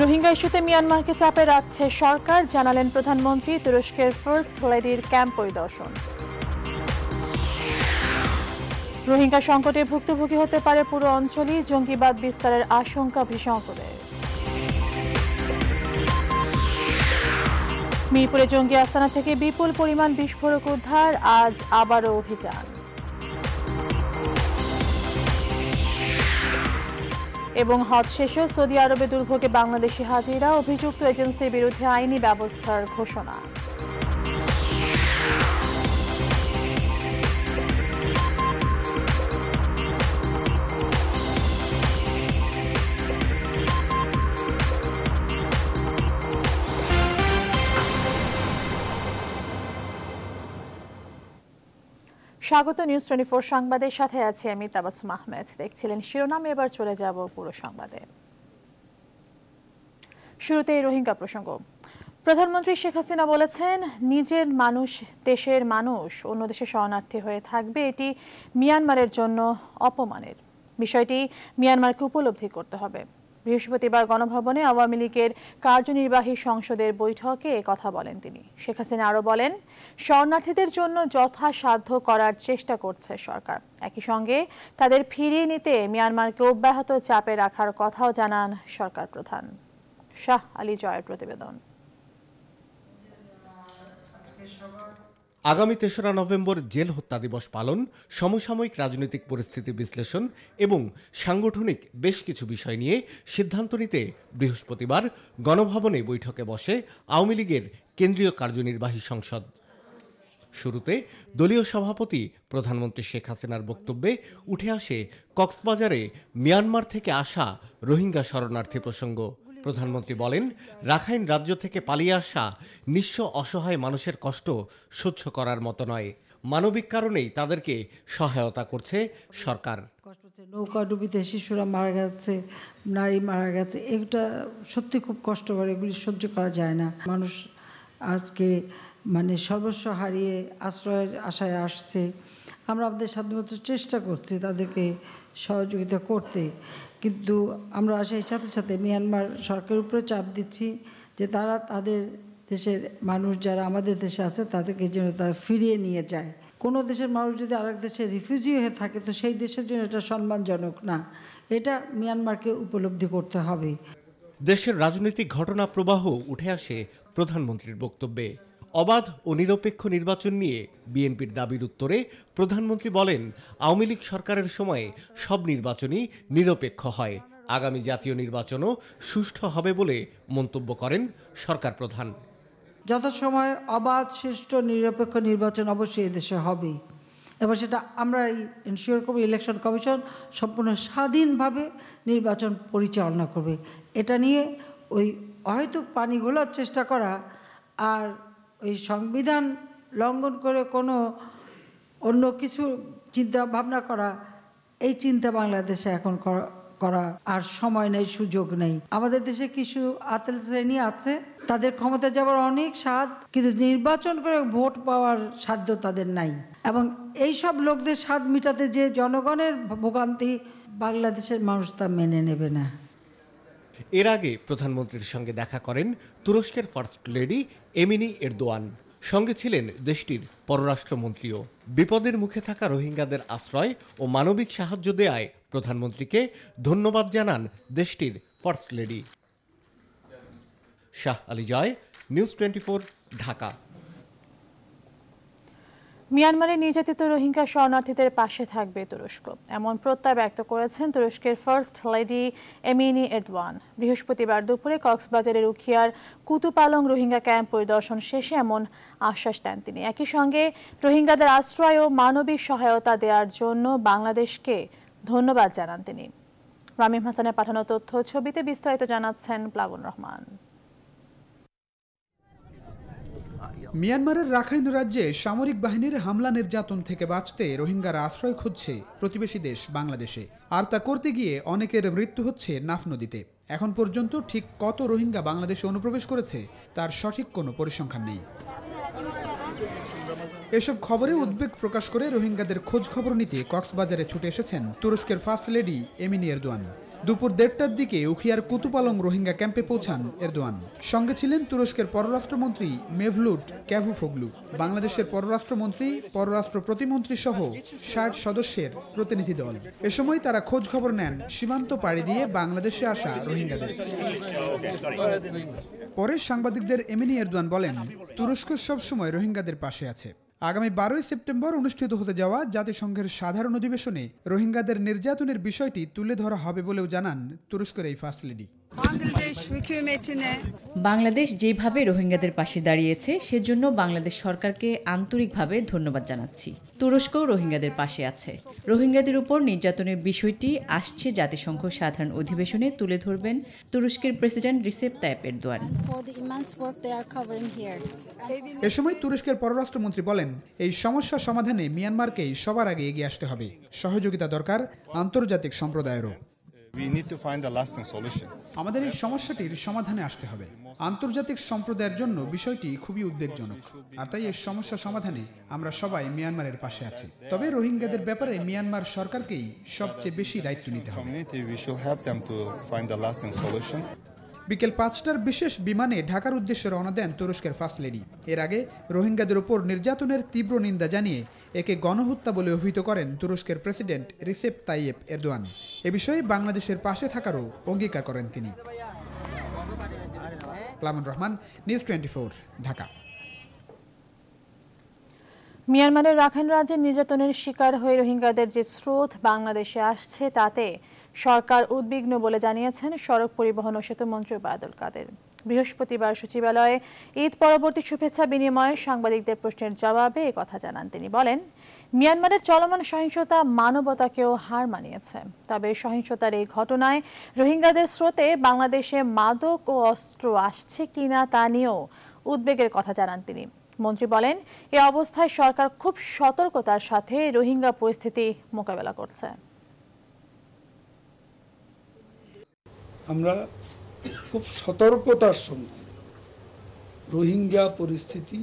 রোহিঙ্গা ইস্যুতে মিয়ানমারকে চাপে রাখছে সরকার জানালেন প্রধানমন্ত্রী তুরস্কের ফার্স্ট লেডির ক্যাম্প পরিদর্শন রোহিঙ্গা সংকটে ভুক্তভোগী হতে পারে পুরো অঞ্চলই জঙ্গিবাদ বিস্তারের আশঙ্কা ভীষণ মিরপুরে জঙ্গি আস্তানা থেকে বিপুল পরিমাণ বিস্ফোরক উদ্ধার আজ আবারও অভিযান এবং হজ শেষে সৌদি আরবে দুর্ভোগে বাংলাদেশি হাজিরা অভিযুক্ত এজেন্সির বিরুদ্ধে আইনি ব্যবস্থার ঘোষণা স্বাগত নিউজ টোয়েন্টি ফোর সংবাদের সাথে আছি আমি তাবাসুম আহমেদ দেখছিলেন শিরোনাম এবার চলে যাব পুরো সংবাদে শুরুতেই রোহিঙ্গা প্রসঙ্গ প্রধানমন্ত্রী শেখ হাসিনা বলেছেন নিজের মানুষ দেশের মানুষ অন্য দেশে শরণার্থী হয়ে থাকবে এটি মিয়ানমারের জন্য অপমানের বিষয়টি মিয়ানমারকে উপলব্ধি করতে হবে বৃহস্পতিবার গণভবনে আওয়ামী লীগের কার্যনির্বাহী সংসদের বৈঠকে কথা বলেন তিনি শেখ হাসিনা আরও বলেন শরণার্থীদের জন্য যথাসাধ্য করার চেষ্টা করছে সরকার একই সঙ্গে তাদের ফিরিয়ে নিতে মিয়ানমারকে অব্যাহত চাপে রাখার কথাও জানান সরকার প্রধান শাহ আলী জয়ের প্রতিবেদন আগামী তেসরা নভেম্বর জেল হত্যা দিবস পালন সমসাময়িক রাজনৈতিক পরিস্থিতি বিশ্লেষণ এবং সাংগঠনিক বেশ কিছু বিষয় নিয়ে সিদ্ধান্ত নিতে বৃহস্পতিবার গণভবনে বৈঠকে বসে আওয়ামী লীগের কেন্দ্রীয় কার্যনির্বাহী সংসদ শুরুতে দলীয় সভাপতি প্রধানমন্ত্রী শেখ হাসিনার বক্তব্যে উঠে আসে কক্সবাজারে মিয়ানমার থেকে আসা রোহিঙ্গা শরণার্থী প্রসঙ্গ প্রধানমন্ত্রী বলেন রাখাইন রাজ্য থেকে পালিয়ে আসা নিঃস্ব অসহায় মানুষের কষ্ট সহ্য করার মতো নয় মানবিক কারণেই তাদেরকে সহায়তা করছে সরকার নৌকা ডুবিতে শিশুরা মারা গেছে নারী মারা গেছে এটা সত্যি খুব কষ্টকর এগুলি সহ্য করা যায় না মানুষ আজকে মানে সর্বস্ব হারিয়ে আশ্রয়ের আশায় আসছে আমরা আমাদের সাধ্যমতো চেষ্টা করছি তাদেরকে সহযোগিতা করতে কিন্তু আমরা সেই সাথে সাথে মিয়ানমার সরকারের উপরে চাপ দিচ্ছি যে তারা তাদের দেশের মানুষ যারা আমাদের দেশে আছে তাদেরকে যেন তারা ফিরিয়ে নিয়ে যায় কোনো দেশের মানুষ যদি আরেক দেশে রিফিউজি হয়ে থাকে তো সেই দেশের জন্য এটা সম্মানজনক না এটা মিয়ানমারকে উপলব্ধি করতে হবে দেশের রাজনৈতিক ঘটনা প্রবাহ উঠে আসে প্রধানমন্ত্রীর বক্তব্যে অবাধ ও নিরপেক্ষ নির্বাচন নিয়ে বিএনপির দাবির উত্তরে প্রধানমন্ত্রী বলেন আওয়ামী লীগ সরকারের সময়ে সব নির্বাচনই নিরপেক্ষ হয় আগামী জাতীয় নির্বাচনও সুষ্ঠু হবে বলে মন্তব্য করেন সরকার প্রধান যথাসময়ে অবাধ সুষ্ঠু নিরপেক্ষ নির্বাচন অবশ্যই এদেশে হবে এবার সেটা আমরা ইনশিওর করবো ইলেকশন কমিশন সম্পূর্ণ স্বাধীনভাবে নির্বাচন পরিচালনা করবে এটা নিয়ে ওই অহেতুক পানি গোলার চেষ্টা করা আর ওই সংবিধান লঙ্ঘন করে কোনো অন্য কিছু চিন্তা ভাবনা করা এই চিন্তা বাংলাদেশে এখন করা আর সময় নেই সুযোগ নেই আমাদের দেশে কিছু আতেল শ্রেণী আছে তাদের ক্ষমতা যাওয়ার অনেক স্বাদ কিন্তু নির্বাচন করে ভোট পাওয়ার সাধ্য তাদের নাই এবং এই সব লোকদের স্বাদ মিটাতে যে জনগণের ভোগান্তি বাংলাদেশের মানুষ তা মেনে নেবে না এর আগে প্রধানমন্ত্রীর সঙ্গে দেখা করেন তুরস্কের ফার্স্ট লেডি এমিনি এরদোয়ান সঙ্গে ছিলেন দেশটির পররাষ্ট্রমন্ত্রীও বিপদের মুখে থাকা রোহিঙ্গাদের আশ্রয় ও মানবিক সাহায্য দেয় প্রধানমন্ত্রীকে ধন্যবাদ জানান দেশটির first lady Shah Ali Joy News Twenty Dhaka মিয়ানমারে নির্যাতিত রোহিঙ্গা শরণার্থীদের পাশে থাকবে তুরস্ক এমন প্রত্যয় ব্যক্ত করেছেন তুরস্কের ফার্স্ট লেডি এমিনি এরদওয়ান বৃহস্পতিবার দুপুরে কক্সবাজারের উখিয়ার কুতুপালং রোহিঙ্গা ক্যাম্প পরিদর্শন শেষে এমন আশ্বাস দেন তিনি একই সঙ্গে রোহিঙ্গাদের আশ্রয় ও মানবিক সহায়তা দেওয়ার জন্য বাংলাদেশকে ধন্যবাদ জানান তিনি রামিম হাসানের পাঠানো তথ্য ছবিতে বিস্তারিত জানাচ্ছেন প্লাবন রহমান মিয়ানমারের রাখাইন রাজ্যে সামরিক বাহিনীর হামলা নির্যাতন থেকে বাঁচতে রোহিঙ্গারা আশ্রয় খুঁজছে প্রতিবেশী দেশ বাংলাদেশে আর তা করতে গিয়ে অনেকের মৃত্যু হচ্ছে নাফ নদীতে এখন পর্যন্ত ঠিক কত রোহিঙ্গা বাংলাদেশে অনুপ্রবেশ করেছে তার সঠিক কোনো পরিসংখ্যান নেই এসব খবরে উদ্বেগ প্রকাশ করে রোহিঙ্গাদের খোঁজ খবর নিতে কক্সবাজারে ছুটে এসেছেন তুরস্কের ফার্স্ট লেডি এমিনি এরদোয়ান দুপুর দেড়টার দিকে উখিয়ার কুতুপালং রোহিঙ্গা ক্যাম্পে পৌঁছান এরদোয়ান সঙ্গে ছিলেন তুরস্কের পররাষ্ট্রমন্ত্রী মেভলুট ক্যাভুফোগলু বাংলাদেশের পররাষ্ট্রমন্ত্রী পররাষ্ট্র প্রতিমন্ত্রী সহ ষাট সদস্যের প্রতিনিধি দল এ সময় তারা খোঁজ খবর নেন সীমান্ত পাড়ি দিয়ে বাংলাদেশে আসা রোহিঙ্গাদের পরে সাংবাদিকদের এমিনি এরদোয়ান বলেন তুরস্ক সবসময় রোহিঙ্গাদের পাশে আছে আগামী বারোই সেপ্টেম্বর অনুষ্ঠিত হতে যাওয়া জাতিসংঘের সাধারণ অধিবেশনে রোহিঙ্গাদের নির্যাতনের বিষয়টি তুলে ধরা হবে বলেও জানান তুরস্কের এই ফার্স্ট লেডি বাংলাদেশ যেভাবে রোহিঙ্গাদের পাশে দাঁড়িয়েছে সেজন্য বাংলাদেশ সরকারকে আন্তরিকভাবে ধন্যবাদ জানাচ্ছি তুরস্কও রোহিঙ্গাদের পাশে আছে রোহিঙ্গাদের উপর নির্যাতনের বিষয়টি আসছে জাতিসংঘ সাধারণ অধিবেশনে তুলে ধরবেন তুরস্কের প্রেসিডেন্ট রিসেপ তাইপ এরদোয়ান এ সময় তুরস্কের পররাষ্ট্রমন্ত্রী বলেন এই সমস্যা সমাধানে মিয়ানমারকে সবার আগে এগিয়ে আসতে হবে সহযোগিতা দরকার আন্তর্জাতিক সম্প্রদায়েরও We need to find a lasting solution. আমাদের এই সমস্যাটির সমাধানে আসতে হবে আন্তর্জাতিক সম্প্রদায়ের জন্য বিষয়টি খুবই উদ্বেগজনক আর তাই এই সমস্যা সমাধানে আমরা সবাই মিয়ানমারের পাশে আছি তবে রোহিঙ্গাদের ব্যাপারে মিয়ানমার সরকারকেই সবচেয়ে বেশি দায়িত্ব নিতে হবে বিকেল পাঁচটার বিশেষ বিমানে ঢাকার উদ্দেশ্যে রওনা দেন তুরস্কের ফার্স্ট লেডি এর আগে রোহিঙ্গাদের উপর নির্যাতনের তীব্র নিন্দা জানিয়ে একে গণহত্যা বলে অভিহিত করেন তুরস্কের প্রেসিডেন্ট রিসেপ তাইয়েপ এরদোয়ান এ বিষয়ে বাংলাদেশের পাশে থাকারও অঙ্গীকার করেন তিনি রহমান নিউজ টোয়েন্টি ঢাকা মিয়ানমারের রাখাইন রাজ্যে নির্যাতনের শিকার হয়ে রোহিঙ্গাদের যে স্রোত বাংলাদেশে আসছে তাতে সরকার উদ্বিগ্ন বলে জানিয়েছেন সড়ক পরিবহন ও সেতু মন্ত্রী বাদল কাদের বৃহস্পতিবার সচিবালয়ে ঈদ পরবর্তী শুভেচ্ছা বিনিময়ে সাংবাদিকদের প্রশ্নের জবাবে কথা জানান তিনি বলেন মিয়ানমারের চলমান সহিংসতা মানবতাকেও হার মানিয়েছে তবে সহিংসতার এই ঘটনায় রোহিঙ্গাদের স্রোতে বাংলাদেশে মাদক ও অস্ত্র আসছে কিনা তা নিয়েও উদ্বেগের কথা জানান তিনি মন্ত্রী বলেন এ অবস্থায় সরকার খুব সতর্কতার সাথে রোহিঙ্গা পরিস্থিতি মোকাবেলা করছে আমরা খুব সতর্কতার সঙ্গে রোহিঙ্গা পরিস্থিতি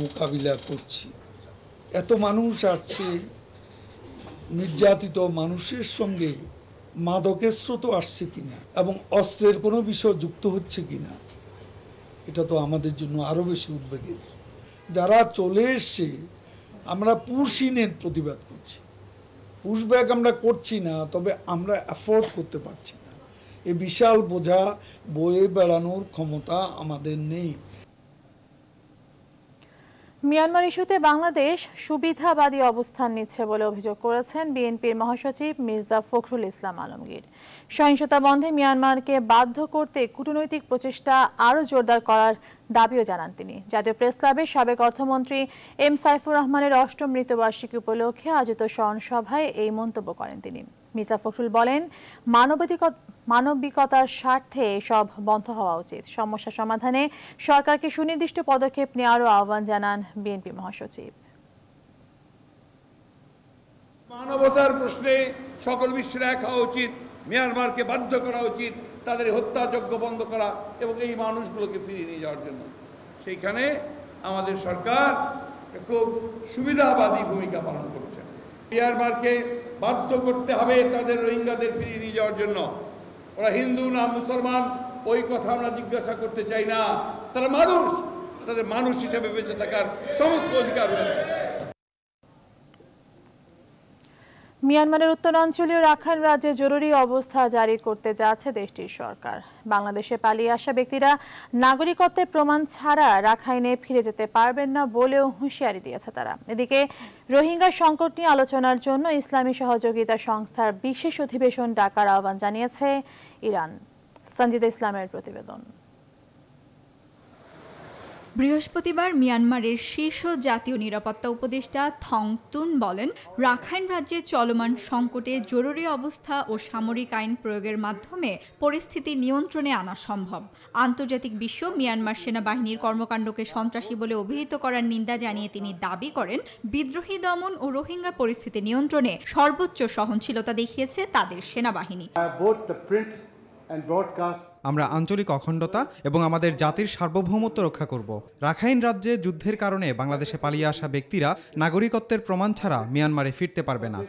মোকাবিলা করছি এত মানুষ আসছে নির্যাতিত মানুষের সঙ্গে মাদকের স্রোত আসছে কিনা এবং অস্ত্রের কোনো বিষয় যুক্ত হচ্ছে কিনা এটা তো আমাদের জন্য আরও বেশি উদ্বেগের যারা চলে এসছে আমরা পুরসিনের প্রতিবাদ করছি পুশব্যাক আমরা করছি না তবে আমরা অ্যাফোর্ড করতে পারছি না এ বিশাল বোঝা বয়ে বেড়ানোর ক্ষমতা আমাদের নেই মিয়ানমার ইস্যুতে বাংলাদেশ সুবিধাবাদী অবস্থান নিচ্ছে বলে অভিযোগ করেছেন বিএনপির মহাসচিব মির্জা ফখরুল ইসলাম আলমগীর সহিংসতা বন্ধে মিয়ানমারকে বাধ্য করতে কূটনৈতিক প্রচেষ্টা আরও জোরদার করার দাবিও জানান তিনি জাতীয় প্রেস ক্লাবে সাবেক অর্থমন্ত্রী এম সাইফুর রহমানের অষ্টম মৃত্যুবার্ষিকী উপলক্ষে আয়োজিত স্মরণ সভায় এই মন্তব্য করেন তিনি মির্জা ফখরুল বলেন মানবিকতার স্বার্থে সব বন্ধ হওয়া উচিত সমস্যা সমাধানে সরকারকে সুনির্দিষ্ট পদক্ষেপ নেওয়ারও আহ্বান জানান বিএনপি মহাসচিব মানবতার প্রশ্নে সকল বিশ্বের এক হওয়া উচিত মিয়ানমারকে বাধ্য করা উচিত তাদের হত্যাযোগ্য বন্ধ করা এবং এই মানুষগুলোকে ফিরিয়ে নিয়ে যাওয়ার জন্য সেইখানে আমাদের সরকার খুব সুবিধাবাদী ভূমিকা পালন করবে মিয়ানমারকে বাধ্য করতে হবে তাদের রোহিঙ্গাদের ফিরিয়ে নিয়ে যাওয়ার জন্য ওরা হিন্দু না মুসলমান ওই কথা আমরা জিজ্ঞাসা করতে চাই না তারা মানুষ তাদের মানুষ হিসেবে বেঁচে থাকার সমস্ত অধিকার রয়েছে মিয়ানমারের উত্তরাঞ্চলীয় রাখাইন রাজ্যে জরুরি অবস্থা জারি করতে যাচ্ছে দেশটির সরকার বাংলাদেশে পালিয়ে আসা ব্যক্তিরা নাগরিকত্বের প্রমাণ ছাড়া রাখাইনে ফিরে যেতে পারবেন না বলেও হুঁশিয়ারি দিয়েছে তারা এদিকে রোহিঙ্গা সংকট নিয়ে আলোচনার জন্য ইসলামী সহযোগিতা সংস্থার বিশেষ অধিবেশন ডাকার আহ্বান জানিয়েছে ইরান সঞ্জিদা ইসলামের প্রতিবেদন বৃহস্পতিবার মিয়ানমারের শীর্ষ জাতীয় নিরাপত্তা উপদেষ্টা থং তুন বলেন রাখাইন রাজ্যে চলমান সংকটে জরুরি অবস্থা ও সামরিক আইন প্রয়োগের মাধ্যমে পরিস্থিতি নিয়ন্ত্রণে আনা সম্ভব আন্তর্জাতিক বিশ্ব মিয়ানমার সেনাবাহিনীর কর্মকাণ্ডকে সন্ত্রাসী বলে অভিহিত করার নিন্দা জানিয়ে তিনি দাবি করেন বিদ্রোহী দমন ও রোহিঙ্গা পরিস্থিতি নিয়ন্ত্রণে সর্বোচ্চ সহনশীলতা দেখিয়েছে তাদের সেনাবাহিনী আমরা আঞ্চলিক অখণ্ডতা এবং আমাদের জাতির সার্বভৌমত্ব রক্ষা করব রাখাইন রাজ্যে যুদ্ধের কারণে বাংলাদেশে পালিয়ে আসা ব্যক্তিরা নাগরিকত্বের প্রমাণ ছাড়া মিয়ানমারে ফিরতে পারবে না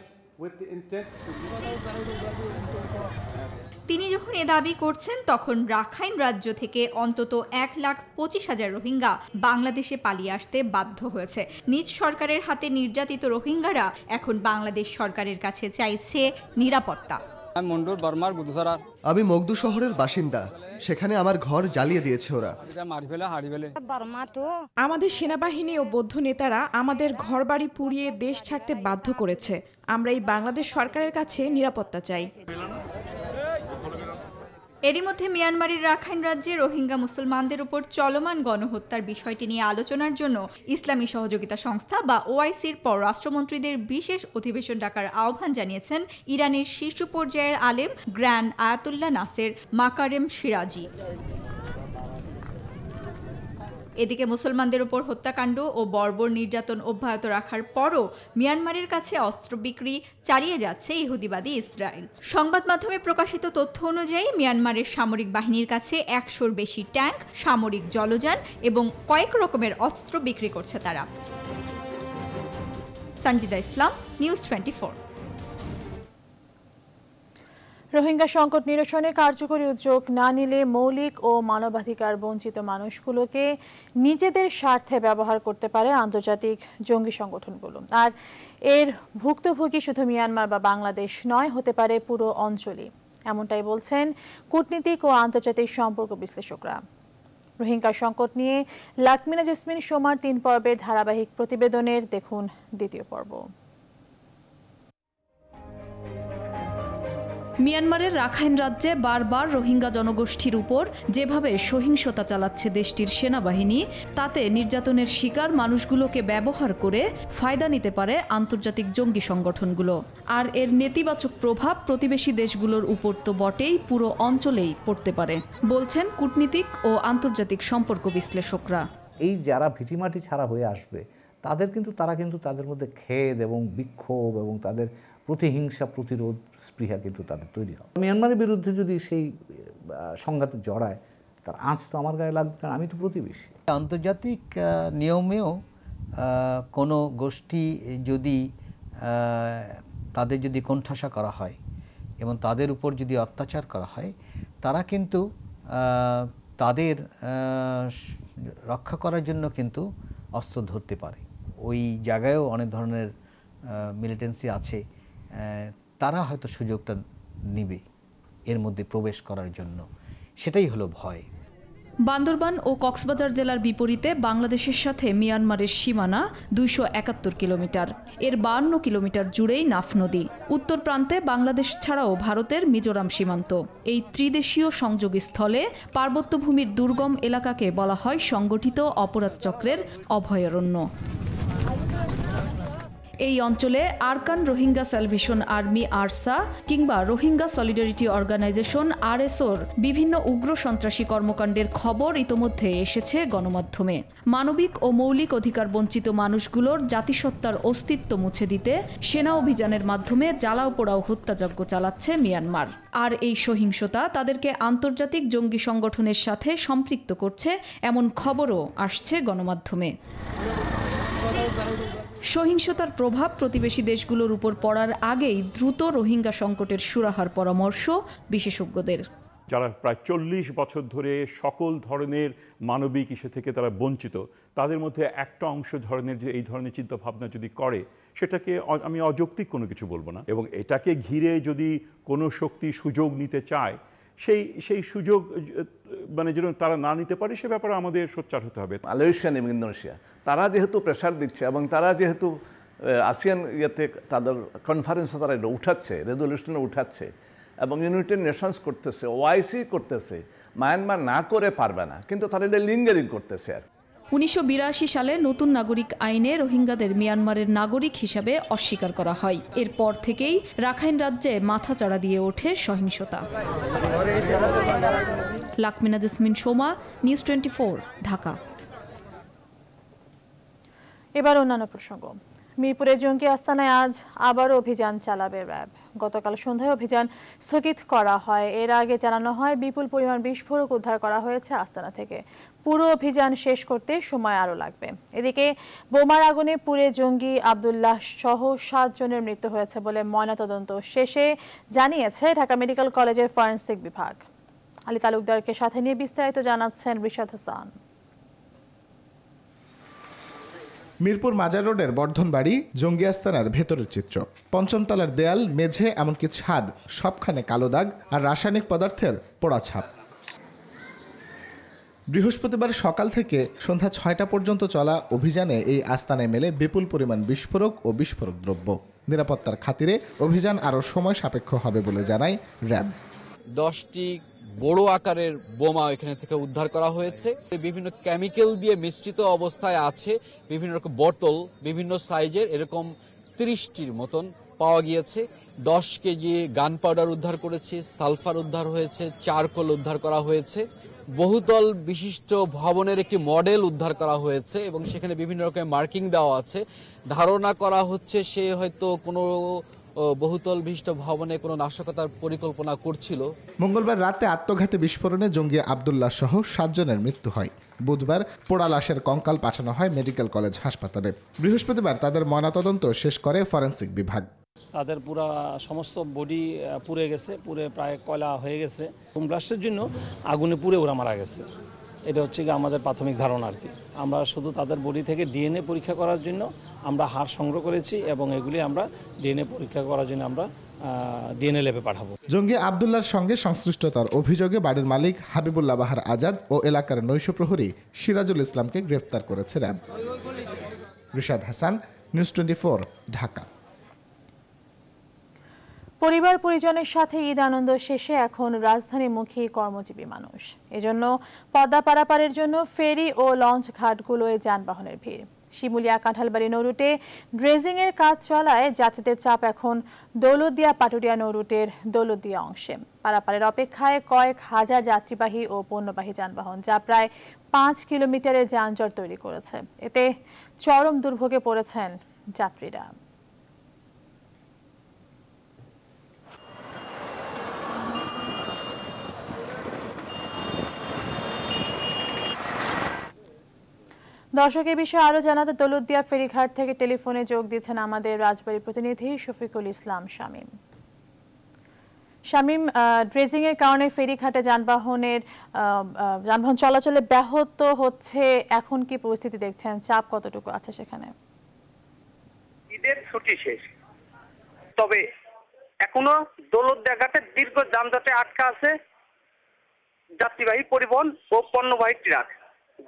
তিনি যখন এ দাবি করছেন তখন রাখাইন রাজ্য থেকে অন্তত এক লাখ পঁচিশ হাজার রোহিঙ্গা বাংলাদেশে পালিয়ে আসতে বাধ্য হয়েছে নিজ সরকারের হাতে নির্যাতিত রোহিঙ্গারা এখন বাংলাদেশ সরকারের কাছে চাইছে নিরাপত্তা আমি মগদু শহরের বাসিন্দা সেখানে আমার ঘর জ্বালিয়ে দিয়েছে ওরা আমাদের সেনাবাহিনী ও বৌদ্ধ নেতারা আমাদের ঘরবাড়ি পুড়িয়ে দেশ ছাড়তে বাধ্য করেছে আমরা এই বাংলাদেশ সরকারের কাছে নিরাপত্তা চাই এরই মধ্যে মিয়ানমারের রাখাইন রাজ্যে রোহিঙ্গা মুসলমানদের উপর চলমান গণহত্যার বিষয়টি নিয়ে আলোচনার জন্য ইসলামী সহযোগিতা সংস্থা বা ওআইসির পররাষ্ট্রমন্ত্রীদের বিশেষ অধিবেশন ডাকার আহ্বান জানিয়েছেন ইরানের শীর্ষ পর্যায়ের আলেম Grand Ayatollah Naser Makarem Shirazi এদিকে মুসলমানদের ওপর হত্যাকাণ্ড ও বর্বর নির্যাতন অব্যাহত রাখার পরও মিয়ানমারের কাছে অস্ত্র বিক্রি চালিয়ে যাচ্ছে ইহুদিবাদী ইসরায়েল সংবাদ মাধ্যমে প্রকাশিত তথ্য অনুযায়ী মিয়ানমারের সামরিক বাহিনীর কাছে একশোর বেশি ট্যাঙ্ক সামরিক জলযান এবং কয়েক রকমের অস্ত্র বিক্রি করছে তারা Sanjida Islam News Twenty Rohingya সংকট নিরসনে কার্যকরী উদ্যোগ না নিলে মৌলিক ও মানবাধিকার বঞ্চিত মানুষগুলোকে নিজেদের স্বার্থে ব্যবহার করতে পারে আন্তর্জাতিক জঙ্গি সংগঠনগুলো আর এর ভুক্তভোগী শুধু মিয়ানমার বা বাংলাদেশ নয় হতে পারে পুরো অঞ্চলই এমনটাই বলছেন কূটনীতিক ও আন্তর্জাতিক সম্পর্ক বিশ্লেষকরা রোহিঙ্গা সংকট নিয়ে লাকমিনা জেসমিন সোমার তিন পর্বের ধারাবাহিক প্রতিবেদনের দেখুন দ্বিতীয় পর্ব মিয়ানমারের রাখাইন রাজ্যে বারবার রোহিঙ্গা জনগোষ্ঠীর উপর যেভাবে সহিংসতা চালাচ্ছে দেশটির সেনাবাহিনী তাতে নির্যাতনের শিকার মানুষগুলোকে ব্যবহার করে ফায়দা নিতে পারে আন্তর্জাতিক জঙ্গি সংগঠনগুলো আর এর নেতিবাচক প্রভাব প্রতিবেশী দেশগুলোর উপর তো বটেই পুরো অঞ্চলেই পড়তে পারে বলছেন কূটনীতিক ও আন্তর্জাতিক সম্পর্ক বিশ্লেষকরা এই যারা ভিটিমাটি ছাড়া হয়ে আসবে তাদের কিন্তু তারা কিন্তু তাদের মধ্যে খেদ এবং বিক্ষোভ এবং তাদের প্রতিহিংসা প্রতিরোধ স্পৃহা কিন্তু তাদের তৈরি হয় মিয়ানমারের বিরুদ্ধে যদি সেই সংঘাতে জড়ায় তার আঁচ তো আমার গায়ে লাগবে কারণ আমি তো প্রতিবেশী আন্তর্জাতিক নিয়মেও কোনো গোষ্ঠী যদি তাদের যদি কণ্ঠাসা করা হয় এবং তাদের উপর যদি অত্যাচার করা হয় তারা কিন্তু তাদের রক্ষা করার জন্য কিন্তু অস্ত্র ধরতে পারে ওই জায়গায়ও অনেক ধরনের মিলিটেন্সি আছে তারা হয়তো সুযোগটা নিবে এর মধ্যে প্রবেশ করার জন্য সেটাই হলো ভয় বান্দরবান ও কক্সবাজার জেলার বিপরীতে বাংলাদেশের সাথে মিয়ানমারের সীমানা দুইশো একাত্তর কিলোমিটার এর বান্ন কিলোমিটার জুড়েই নাফ নদী উত্তর প্রান্তে বাংলাদেশ ছাড়াও ভারতের মিজোরাম সীমান্ত এই ত্রিদেশীয় সংযোগ স্থলে পার্বত্যভূমির দুর্গম এলাকাকে বলা হয় সংগঠিত অপরাধ চক্রের অভয়ারণ্য এই অঞ্চলে Arakan Rohingya Salvation Army ARSA কিংবা রোহিঙ্গা সলিডারিটি অর্গানাইজেশন আরএসওর বিভিন্ন উগ্র সন্ত্রাসী কর্মকাণ্ডের খবর ইতোমধ্যে এসেছে গণমাধ্যমে মানবিক ও মৌলিক অধিকার বঞ্চিত মানুষগুলোর জাতিসত্তার অস্তিত্ব মুছে দিতে সেনা অভিযানের মাধ্যমে জ্বালাও পোড়াও হত্যাযজ্ঞ চালাচ্ছে মিয়ানমার আর এই সহিংসতা তাদেরকে আন্তর্জাতিক জঙ্গি সংগঠনের সাথে সম্পৃক্ত করছে এমন খবরও আসছে গণমাধ্যমে সহিংসতার প্রভাব প্রতিবেশী দেশগুলোর উপর পড়ার আগেই দ্রুত রোহিঙ্গা সংকটের সুরাহার পরামর্শ বিশেষজ্ঞদের যারা প্রায় চল্লিশ বছর ধরে সকল ধরনের মানবিক ইসে থেকে তারা বঞ্চিত তাদের মধ্যে একটা অংশ ধরনের যে এই ধরনের চিন্তাভাবনা যদি করে সেটাকে আমি অযৌক্তিক কোনো কিছু বলবো না এবং এটাকে ঘিরে যদি কোনো শক্তি সুযোগ নিতে চায় সেই সেই সুযোগ মানে যেন তারা না নিতে পারে সে ব্যাপারে আমাদের সোচ্চার হতে হবে মালয়েশিয়ান এবং ইন্দোনেশিয়া তারা যেহেতু প্রেশার দিচ্ছে এবং তারা যেহেতু আসিয়ান ইয়েতে তাদের কনফারেন্সে তারা এটা উঠাচ্ছে রেজলিউশনে উঠাচ্ছে এবং ইউনাইটেড নেশনস করতেছে ওআইসি করতেছে মায়ানমার না করে পারবে না কিন্তু তারা এটা লিঙ্গারিং করতেছে আর উনিশশো সালে নতুন নাগরিক আইনে রোহিঙ্গাদের মিয়ানমারের নাগরিক হিসাবে অস্বীকার করা হয় এরপর থেকেই রাখাইন রাজ্যে মাথাচাড়া দিয়ে ওঠে সহিংসতা লাকমিনা জেসমিন সোমা নিউজ টোয়েন্টি ঢাকা এবার অন্যান্য প্রসঙ্গ মিরপুরে জঙ্গি আস্তানায় আজ আবার অভিযান চালাবে র্যাব গতকাল সন্ধ্যায় অভিযান স্থগিত করা হয় এর আগে জানানো হয় বিপুল পরিমাণ বিস্ফোরক উদ্ধার করা হয়েছে আস্তানা থেকে পুরো অভিযান শেষ করতে সময় আরও লাগবে এদিকে বোমার আগুনে পুরে জঙ্গি আবদুল্লাহ সহ সাতজনের মৃত্যু হয়েছে বলে ময়নাতদন্ত শেষে জানিয়েছে ঢাকা মেডিকেল কলেজের ফরেন্সিক বিভাগ আলী তালুকদারকে সাথে নিয়ে বিস্তারিত জানাচ্ছেন রিশাদ হাসান মিরপুর মাজার রোডের বর্ধন বাড়ি জঙ্গি আস্তানার ভেতরের চিত্র পঞ্চমতলার দেয়াল মেঝে এমনকি ছাদ সবখানে কালো দাগ আর রাসায়নিক পদার্থের পোড়া ছাপ বৃহস্পতিবার সকাল থেকে সন্ধ্যা ছয়টা পর্যন্ত চলা অভিযানে এই আস্তানায় মেলে বিপুল পরিমাণ বিস্ফোরক ও বিস্ফোরক দ্রব্য নিরাপত্তার খাতিরে অভিযান আরও সময় সাপেক্ষ হবে বলে জানায় র্যাব দশটি বড় আকারের বোমা এখানে থেকে উদ্ধার করা হয়েছে বিভিন্ন কেমিক্যাল দিয়ে মিশ্রিত অবস্থায় আছে বিভিন্ন রকম বোতল বিভিন্ন সাইজের এরকম তিরিশটির মতন পাওয়া গিয়েছে দশ কেজি গান পাউডার উদ্ধার করেছে সালফার উদ্ধার হয়েছে চারকোল উদ্ধার করা হয়েছে বহুতল বিশিষ্ট ভবনের একটি মডেল উদ্ধার করা হয়েছে এবং সেখানে বিভিন্ন রকমের মার্কিং দেওয়া আছে ধারণা করা হচ্ছে সে হয়তো কোনো বহুতল বিশিষ্ট ভবনে কোনো নাশকতার পরিকল্পনা করছিল মঙ্গলবার রাতে আত্মঘাতী বিস্ফোরণে জঙ্গি আবদুল্লাহ সহ সাতজনের মৃত্যু হয় বুধবার পোড়া লাশের কঙ্কাল পাঠানো হয় মেডিকেল কলেজ হাসপাতালে বৃহস্পতিবার তাদের ময়নাতদন্ত শেষ করে ফরেন্সিক বিভাগ তাদের পুরা সমস্ত বডি পুড়ে গেছে পুড়ে প্রায় কয়লা হয়ে গেছে জন্য আগুনে পুড়ে ওরা মারা গেছে এটা হচ্ছে গিয়ে আমাদের প্রাথমিক ধারণা আর কি আমরা শুধু তাদের বডি থেকে ডিএনএ পরীক্ষা করার জন্য আমরা হার সংগ্রহ করেছি এবং এগুলি আমরা ডিএনএ পরীক্ষা করার জন্য আমরা ডিএনএ ল্যাবে পাঠাবো জঙ্গি আবদুল্লার সঙ্গে সংশ্লিষ্টতার অভিযোগে বাড়ির মালিক হাবিবুল্লাহ বাহার আজাদ ও এলাকার নৈশ প্রহরী সিরাজুল ইসলামকে গ্রেফতার করেছে RAB Rishad Hasan News Twenty Dhaka পরিবার পরিজনের সাথে ঈদ আনন্দ শেষে এখন রাজধানীমুখী কর্মজীবী মানুষ এজন্য পদ্মা পারাপারের জন্য ফেরি ও লঞ্চ ঘাটগুলোয় যানবাহনের ভিড় শিমুলিয়া কাঁঠালবাড়ি নৌরুটে ড্রেজিংয়ের কাজ চলায় যাত্রীদের চাপ এখন দৌলদিয়া পাটুরিয়া নৌরুটের দৌলদিয়া অংশে পারাপারের অপেক্ষায় কয়েক হাজার যাত্রীবাহী ও পণ্যবাহী যানবাহন যা প্রায় পাঁচ কিলোমিটারের যানজট তৈরি করেছে এতে চরম দুর্ভোগে পড়েছেন যাত্রীরা দর্শক বিষয়ে আরো জানাতে দৌলতদিয়া ফেরিঘাট থেকে টেলিফোনে যোগ দিয়েছেন আমাদের রাজবাড়ী প্রতিনিধি শফিকুল ইসলাম শামীম শামীম ড্রেজিং এর কারণে ফেরিঘাটে যানবাহনের যানবাহন চলাচলে ব্যাহত হচ্ছে এখন কি পরিস্থিতি দেখছেন চাপ কতটুকু আছে সেখানে ঈদের ছুটি শেষ তবে এখনো দৌলতদিয়া ঘাটে দীর্ঘ যানজটে আটকা আছে যাত্রীবাহী পরিবহন ও পণ্যবাহী ট্রাক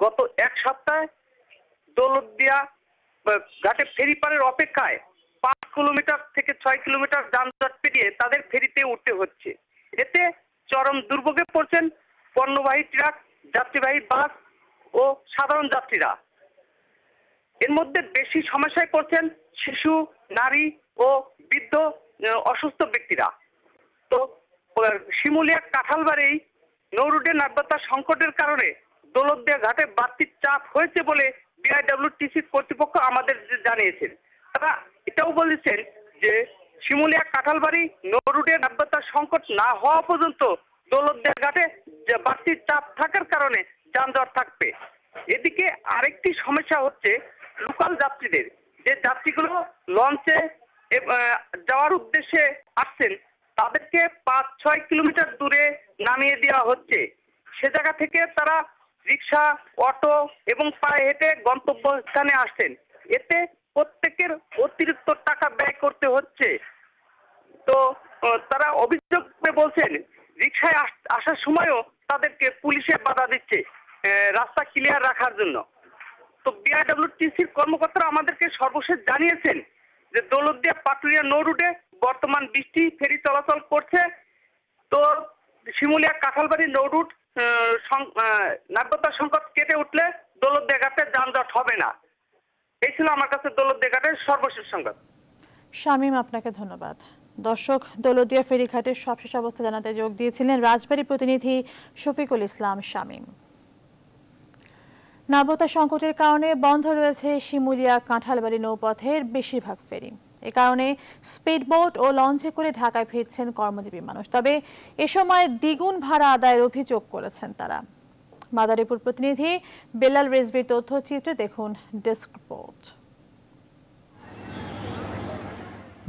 গত এক সপ্তাহে দৌলতদিয়া ঘাটে ফেরি পারের অপেক্ষায় পাঁচ কিলোমিটার থেকে ছয় কিলোমিটার যানজট পেরিয়ে তাদের ফেরিতে উঠতে হচ্ছে এতে চরম দুর্ভোগে পড়ছেন পণ্যবাহী ট্রাক যাত্রীবাহী বাস ও সাধারণ যাত্রীরা এর মধ্যে বেশি সমস্যায় পড়ছেন শিশু নারী ও বৃদ্ধ অসুস্থ ব্যক্তিরা তো শিমুলিয়া কাঁঠালবাড়ি নৌরুডে নাব্যতা সংকটের কারণে দৌলতদিয়া ঘাটে বাড়তি চাপ হয়েছে বলে টিআইডব্লিউটিসি কর্তৃপক্ষ আমাদের জানিয়েছেন তারা এটাও বলেছেন যে শিমুলিয়া কাঁঠালবাড়ি নরুডে নাব্যতার সংকট না হওয়া পর্যন্ত দৌলতদের ঘাটে বাড়তি চাপ থাকার কারণে যানজট থাকবে এদিকে আরেকটি সমস্যা হচ্ছে লোকাল যাত্রীদের যে যাত্রীগুলো লঞ্চে যাওয়ার উদ্দেশ্যে আসছেন তাদেরকে পাঁচ ছয় কিলোমিটার দূরে নামিয়ে দেওয়া হচ্ছে সে জায়গা থেকে তারা রিক্সা অটো এবং পায়ে হেঁটে গন্তব্যস্থানে আসছেন এতে প্রত্যেকের অতিরিক্ত টাকা ব্যয় করতে হচ্ছে তো তারা অভিযোগ বলছেন রিক্সায় আসার সময়ও তাদেরকে পুলিশে বাধা দিচ্ছে রাস্তা ক্লিয়ার রাখার জন্য তো বিআরডব্লিউটিসির কর্মকর্তারা আমাদেরকে সর্বশেষ জানিয়েছেন যে দৌলতদিয়া পাটুরিয়া নৌ রুটে বর্তমান বৃষ্টি ফেরি চলাচল করছে তো শিমুলিয়া কাঁঠালবাড়ি নৌরুট নাব্যতা সংকট কেটে উঠলে দৌলত দেখাতে যানজট হবে না এই ছিল আমার কাছে দৌলত দেখাতে সর্বশেষ সংবাদ শামীম আপনাকে ধন্যবাদ দর্শক দলদিয়া ফেরিঘাটের সবশেষ অবস্থা জানাতে যোগ দিয়েছিলেন রাজবাড়ী প্রতিনিধি শফিকুল ইসলাম শামীম নাব্যতা সংকটের কারণে বন্ধ রয়েছে শিমুলিয়া কাঁঠালবাড়ি নৌপথের বেশিরভাগ ফেরি এ কারণে স্পিডবোট ও লঞ্চে করে ঢাকায় ফিরছেন কর্মজীবী মানুষ তবে এ সময় দ্বিগুণ ভাড়া আদায়ের অভিযোগ করেছেন তারা মাদারীপুর প্রতিনিধি বেলাল রেজভির তথ্যচিত্রে দেখুন ডেস্ক রিপোর্ট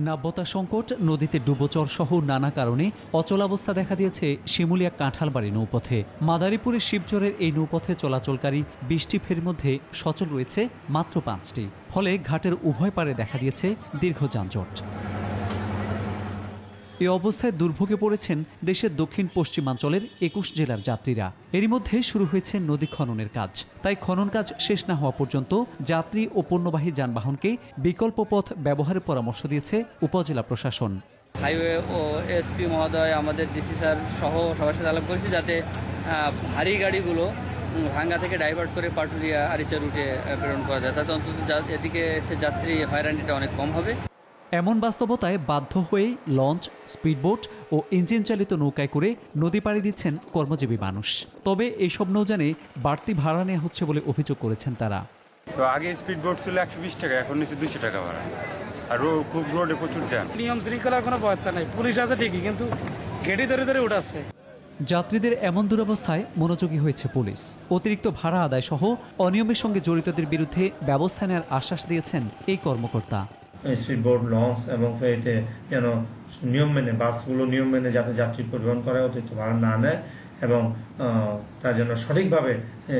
নাব্যতা সংকট নদীতে ডুবোচর সহ নানা কারণে অচলাবস্থা দেখা দিয়েছে শিমুলিয়া কাঁঠালবাড়ি নৌপথে মাদারীপুরের শিবচরের এই নৌপথে চলাচলকারী বৃষ্টি ফের মধ্যে সচল রয়েছে মাত্র পাঁচটি ফলে ঘাটের উভয় পারে দেখা দিয়েছে দীর্ঘ যানজট এ অবস্থায় দুর্ভোগে পড়েছেন দেশের দক্ষিণ পশ্চিমাঞ্চলের একুশ জেলার যাত্রীরা এরই মধ্যে শুরু হয়েছে নদী খননের কাজ তাই খনন কাজ শেষ না হওয়া পর্যন্ত যাত্রী ও পণ্যবাহী যানবাহনকে বিকল্প পথ ব্যবহারের পরামর্শ দিয়েছে উপজেলা প্রশাসন হাইওয়ে ও এসপি মহোদয় আমাদের ডিসি স্যার সহ সবার সাথে আলাপ করেছি যাতে ভারী গাড়িগুলো ভাঙ্গা থেকে ডাইভার্ট করে পাটুরিয়া আরিচা রুটে প্রেরণ করা যায় তাতে অন্তত এদিকে এসে যাত্রী হয়রানিটা অনেক কম হবে এমন বাস্তবতায় বাধ্য হয়েই লঞ্চ স্পিডবোট ও ইঞ্জিন চালিত নৌকায় করে নদী পাড়ি দিচ্ছেন কর্মজীবী মানুষ তবে এইসব নৌজানে বাড়তি ভাড়া নেওয়া হচ্ছে বলে অভিযোগ করেছেন তারা তো আগে স্পিডবোট ছিল একশো বিশ টাকা এখন নিচে দুশো টাকা ভাড়া আর খুব রোডে প্রচুর যান নিয়ম শৃঙ্খলার কোনো ভয়তা নেই পুলিশ আছে ঠিকই কিন্তু গেটে ধরে ধরে উঠাচ্ছে যাত্রীদের এমন দুরবস্থায় মনোযোগী হয়েছে পুলিশ অতিরিক্ত ভাড়া আদায় সহ অনিয়মের সঙ্গে জড়িতদের বিরুদ্ধে ব্যবস্থা নেওয়ার আশ্বাস দিয়েছেন এই কর্মকর্তা স্পিড বোর্ড লঞ্চ এবং ফ্লাইটে যেন নিয়ম মেনে বাসগুলো নিয়ম মেনে যাতে যাত্রী পরিবহন করে অতিরিক্ত ভাড়া না নেয় এবং তার জন্য সঠিকভাবে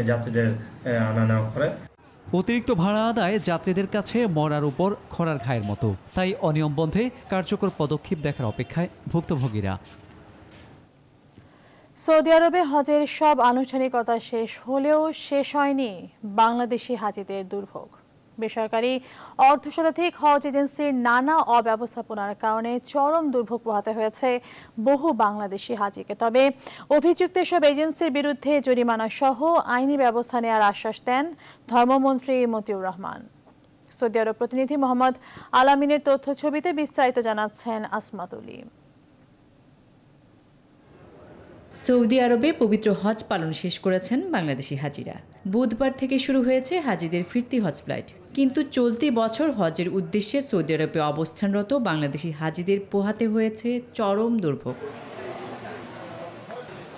যাত্রীদের আনা নেওয়া করে অতিরিক্ত ভাড়া আদায় যাত্রীদের কাছে মরার উপর খরার ঘায়ের মতো তাই অনিয়ম বন্ধে কার্যকর পদক্ষেপ দেখার অপেক্ষায় ভুক্তভোগীরা সৌদি আরবে হজের সব আনুষ্ঠানিকতা শেষ হলেও শেষ হয়নি বাংলাদেশি হাজিদের দুর্ভোগ বেসরকারি অর্ধশতাধিক হজ এজেন্সির নানা অব্যবস্থাপনার কারণে চরম দুর্ভোগ পোহাতে হয়েছে বহু বাংলাদেশি হাজিকে তবে অভিযুক্ত সব এজেন্সির বিরুদ্ধে জরিমানা সহ আইনি ব্যবস্থা নেওয়ার আশ্বাস দেন ধর্মমন্ত্রী মতিউর রহমান সৌদি আরব প্রতিনিধি মোহাম্মদ আলামিনের তথ্য ছবিতে বিস্তারিত জানাচ্ছেন আসমাতুলি সৌদি আরবে পবিত্র হজ পালন শেষ করেছেন বাংলাদেশি হাজিরা বুধবার থেকে শুরু হয়েছে হাজিদের ফিরতি হজ ফ্লাইট কিন্তু চলতি বছর হজের উদ্দেশ্যে সৌদি আরবে অবস্থানরত বাংলাদেশি হাজিদের পোহাতে হয়েছে চরম দুর্ভোগ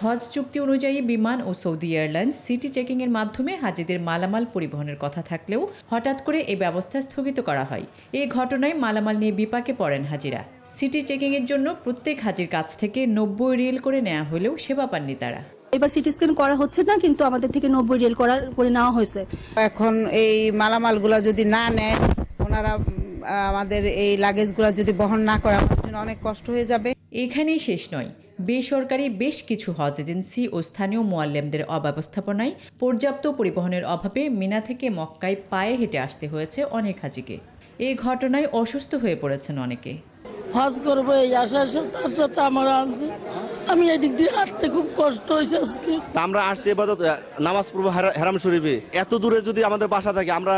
হজ চুক্তি অনুযায়ী বিমান ও সৌদি এয়ারলাইন্স সিটি চেকিংয়ের মাধ্যমে হাজিদের মালামাল পরিবহনের কথা থাকলেও হঠাৎ করে এই ব্যবস্থা স্থগিত করা হয় এই ঘটনায় মালামাল নিয়ে বিপাকে পড়েন হাজিরা সিটি চেকিংয়ের জন্য প্রত্যেক হাজির কাছ থেকে নব্বই রিল করে নেওয়া হলেও সেবা পাননি তারা এবার সিটি স্ক্যান করা হচ্ছে না কিন্তু আমাদের থেকে নব্বই রেল করা করে নেওয়া হয়েছে এখন এই মালামালগুলো যদি না নেয় ওনারা আমাদের এই লাগেজগুলো যদি বহন না করে আমাদের জন্য অনেক কষ্ট হয়ে যাবে এখানেই শেষ নয় বেসরকারি বেশ কিছু হজ এজেন্সি ও স্থানীয় মোয়াল্লেমদের অব্যবস্থাপনায় পর্যাপ্ত পরিবহনের অভাবে মিনা থেকে মক্কায় পায়ে হেঁটে আসতে হয়েছে অনেক হাজিকে এই ঘটনায় অসুস্থ হয়ে পড়েছেন অনেকে হজ করবো এই আশা আমার আনছি আমি এদিক দিয়ে হাঁটতে খুব কষ্ট হয়েছে আজকে আমরা আসছি এবার নামাজ পড়বো হারাম শরীফে এত দূরে যদি আমাদের বাসা থাকে আমরা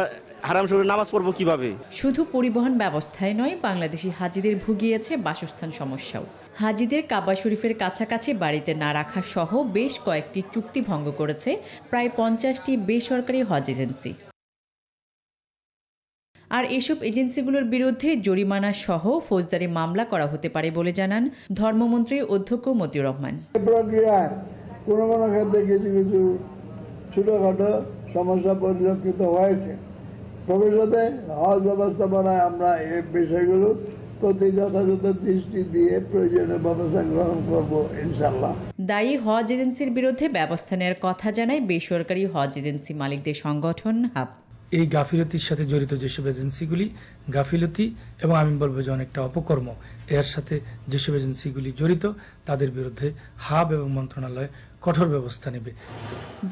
হারাম শরীফে নামাজ পড়বো কিভাবে শুধু পরিবহন ব্যবস্থায় নয় বাংলাদেশি হাজিদের ভুগিয়েছে বাসস্থান সমস্যাও হাজিদের কাবা শরীফের কাছাকাছি বাড়িতে না রাখা সহ বেশ কয়েকটি চুক্তি ভঙ্গ করেছে প্রায় পঞ্চাশটি বেসরকারি হজ এজেন্সি আর এসব এজেন্সিগুলোর বিরুদ্ধে জরিমানা সহ ফৌজদারি মামলা করা হতে পারে বলে জানান ধর্মমন্ত্রী অধ্যক্ষ মতিউর রহমান সমস্যা পরিলক্ষিত হয়েছে ভবিষ্যতে হজ ব্যবস্থাপনায় আমরা এই বিষয়গুলো প্রতি যথাযথ দৃষ্টি দিয়ে প্রয়োজনীয় ব্যবস্থা গ্রহণ ইনশাল্লাহ দায়ী হজ এজেন্সির বিরুদ্ধে ব্যবস্থা নেওয়ার কথা জানায় বেসরকারি হজ এজেন্সি মালিকদের সংগঠন হাব এই গাফিলতির সাথে জড়িত যেসব এজেন্সিগুলি গাফিলতি এবং আমি বলবো যে অনেকটা অপকর্ম এর সাথে যেসব এজেন্সিগুলি জড়িত তাদের বিরুদ্ধে হাব এবং মন্ত্রণালয় কঠোর ব্যবস্থা নেবে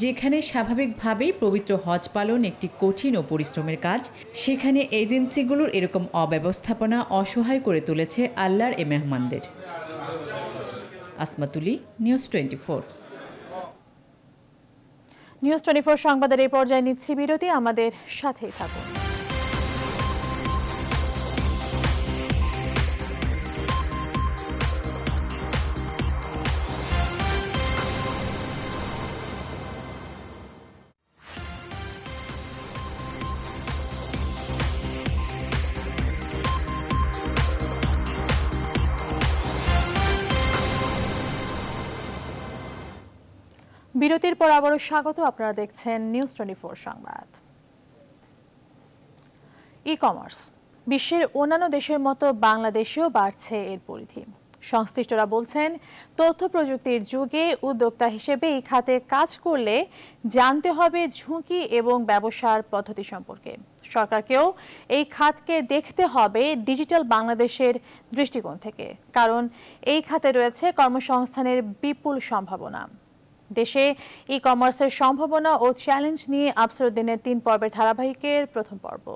যেখানে স্বাভাবিকভাবেই পবিত্র হজ পালন একটি কঠিন ও পরিশ্রমের কাজ সেখানে এজেন্সিগুলোর এরকম অব্যবস্থাপনা অসহায় করে তুলেছে আল্লাহর এ মেহমানদের Asmatuli News Twenty News Twenty সংবাদের এই পর্যায়ে নিচ্ছি বিরতি আমাদের সাথেই থাকুন বিরতির পর আবারও স্বাগত আপনারা দেখছেন নিউজ টোয়েন্টি সংবাদ ই কমার্স বিশ্বের অন্যান্য দেশের মতো বাংলাদেশেও বাড়ছে এর পরিধি সংশ্লিষ্টরা বলছেন তথ্য প্রযুক্তির যুগে উদ্যোক্তা হিসেবে এই খাতে কাজ করলে জানতে হবে ঝুঁকি এবং ব্যবসার পদ্ধতি সম্পর্কে সরকারকেও এই খাতকে দেখতে হবে ডিজিটাল বাংলাদেশের দৃষ্টিকোণ থেকে কারণ এই খাতে রয়েছে কর্মসংস্থানের বিপুল সম্ভাবনা দেশে ই কমার্সের সম্ভাবনা ও চ্যালেঞ্জ নিয়ে আফসরউদ্দিনের তিন পর্বের ধারাবাহিকের প্রথম পর্ব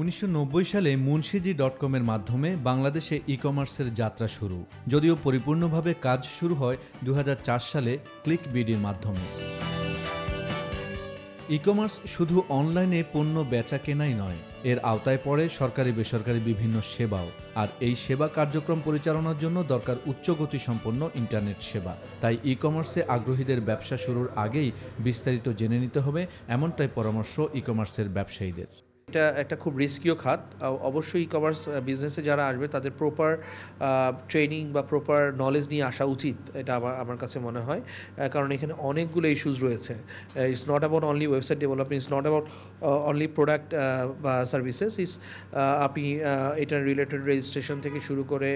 উনিশশো সালে মুন্সিজি ডট কমের মাধ্যমে বাংলাদেশে ই কমার্সের যাত্রা শুরু যদিও পরিপূর্ণভাবে কাজ শুরু হয় দু সালে ক্লিক বিডির মাধ্যমে ই কমার্স শুধু অনলাইনে পণ্য বেচা কেনাই নয় এর আওতায় পড়ে সরকারি বেসরকারি বিভিন্ন সেবাও আর এই সেবা কার্যক্রম পরিচালনার জন্য দরকার উচ্চগতি সম্পন্ন ইন্টারনেট সেবা তাই ই কমার্সে আগ্রহীদের ব্যবসা শুরুর আগেই বিস্তারিত জেনে নিতে হবে এমনটাই পরামর্শ ই কমার্সের ব্যবসায়ীদের এটা একটা খুব রিস্কিও খাত অবশ্যই ই কমার্স বিজনেসে যারা আসবে তাদের প্রপার ট্রেনিং বা প্রপার নলেজ নিয়ে আসা উচিত এটা আমার আমার কাছে মনে হয় কারণ এখানে অনেকগুলো ইস্যুজ রয়েছে it's not about only website development it's not about only product বা সার্ভিসেস ইস আপনি এটার রিলেটেড রেজিস্ট্রেশন থেকে শুরু করে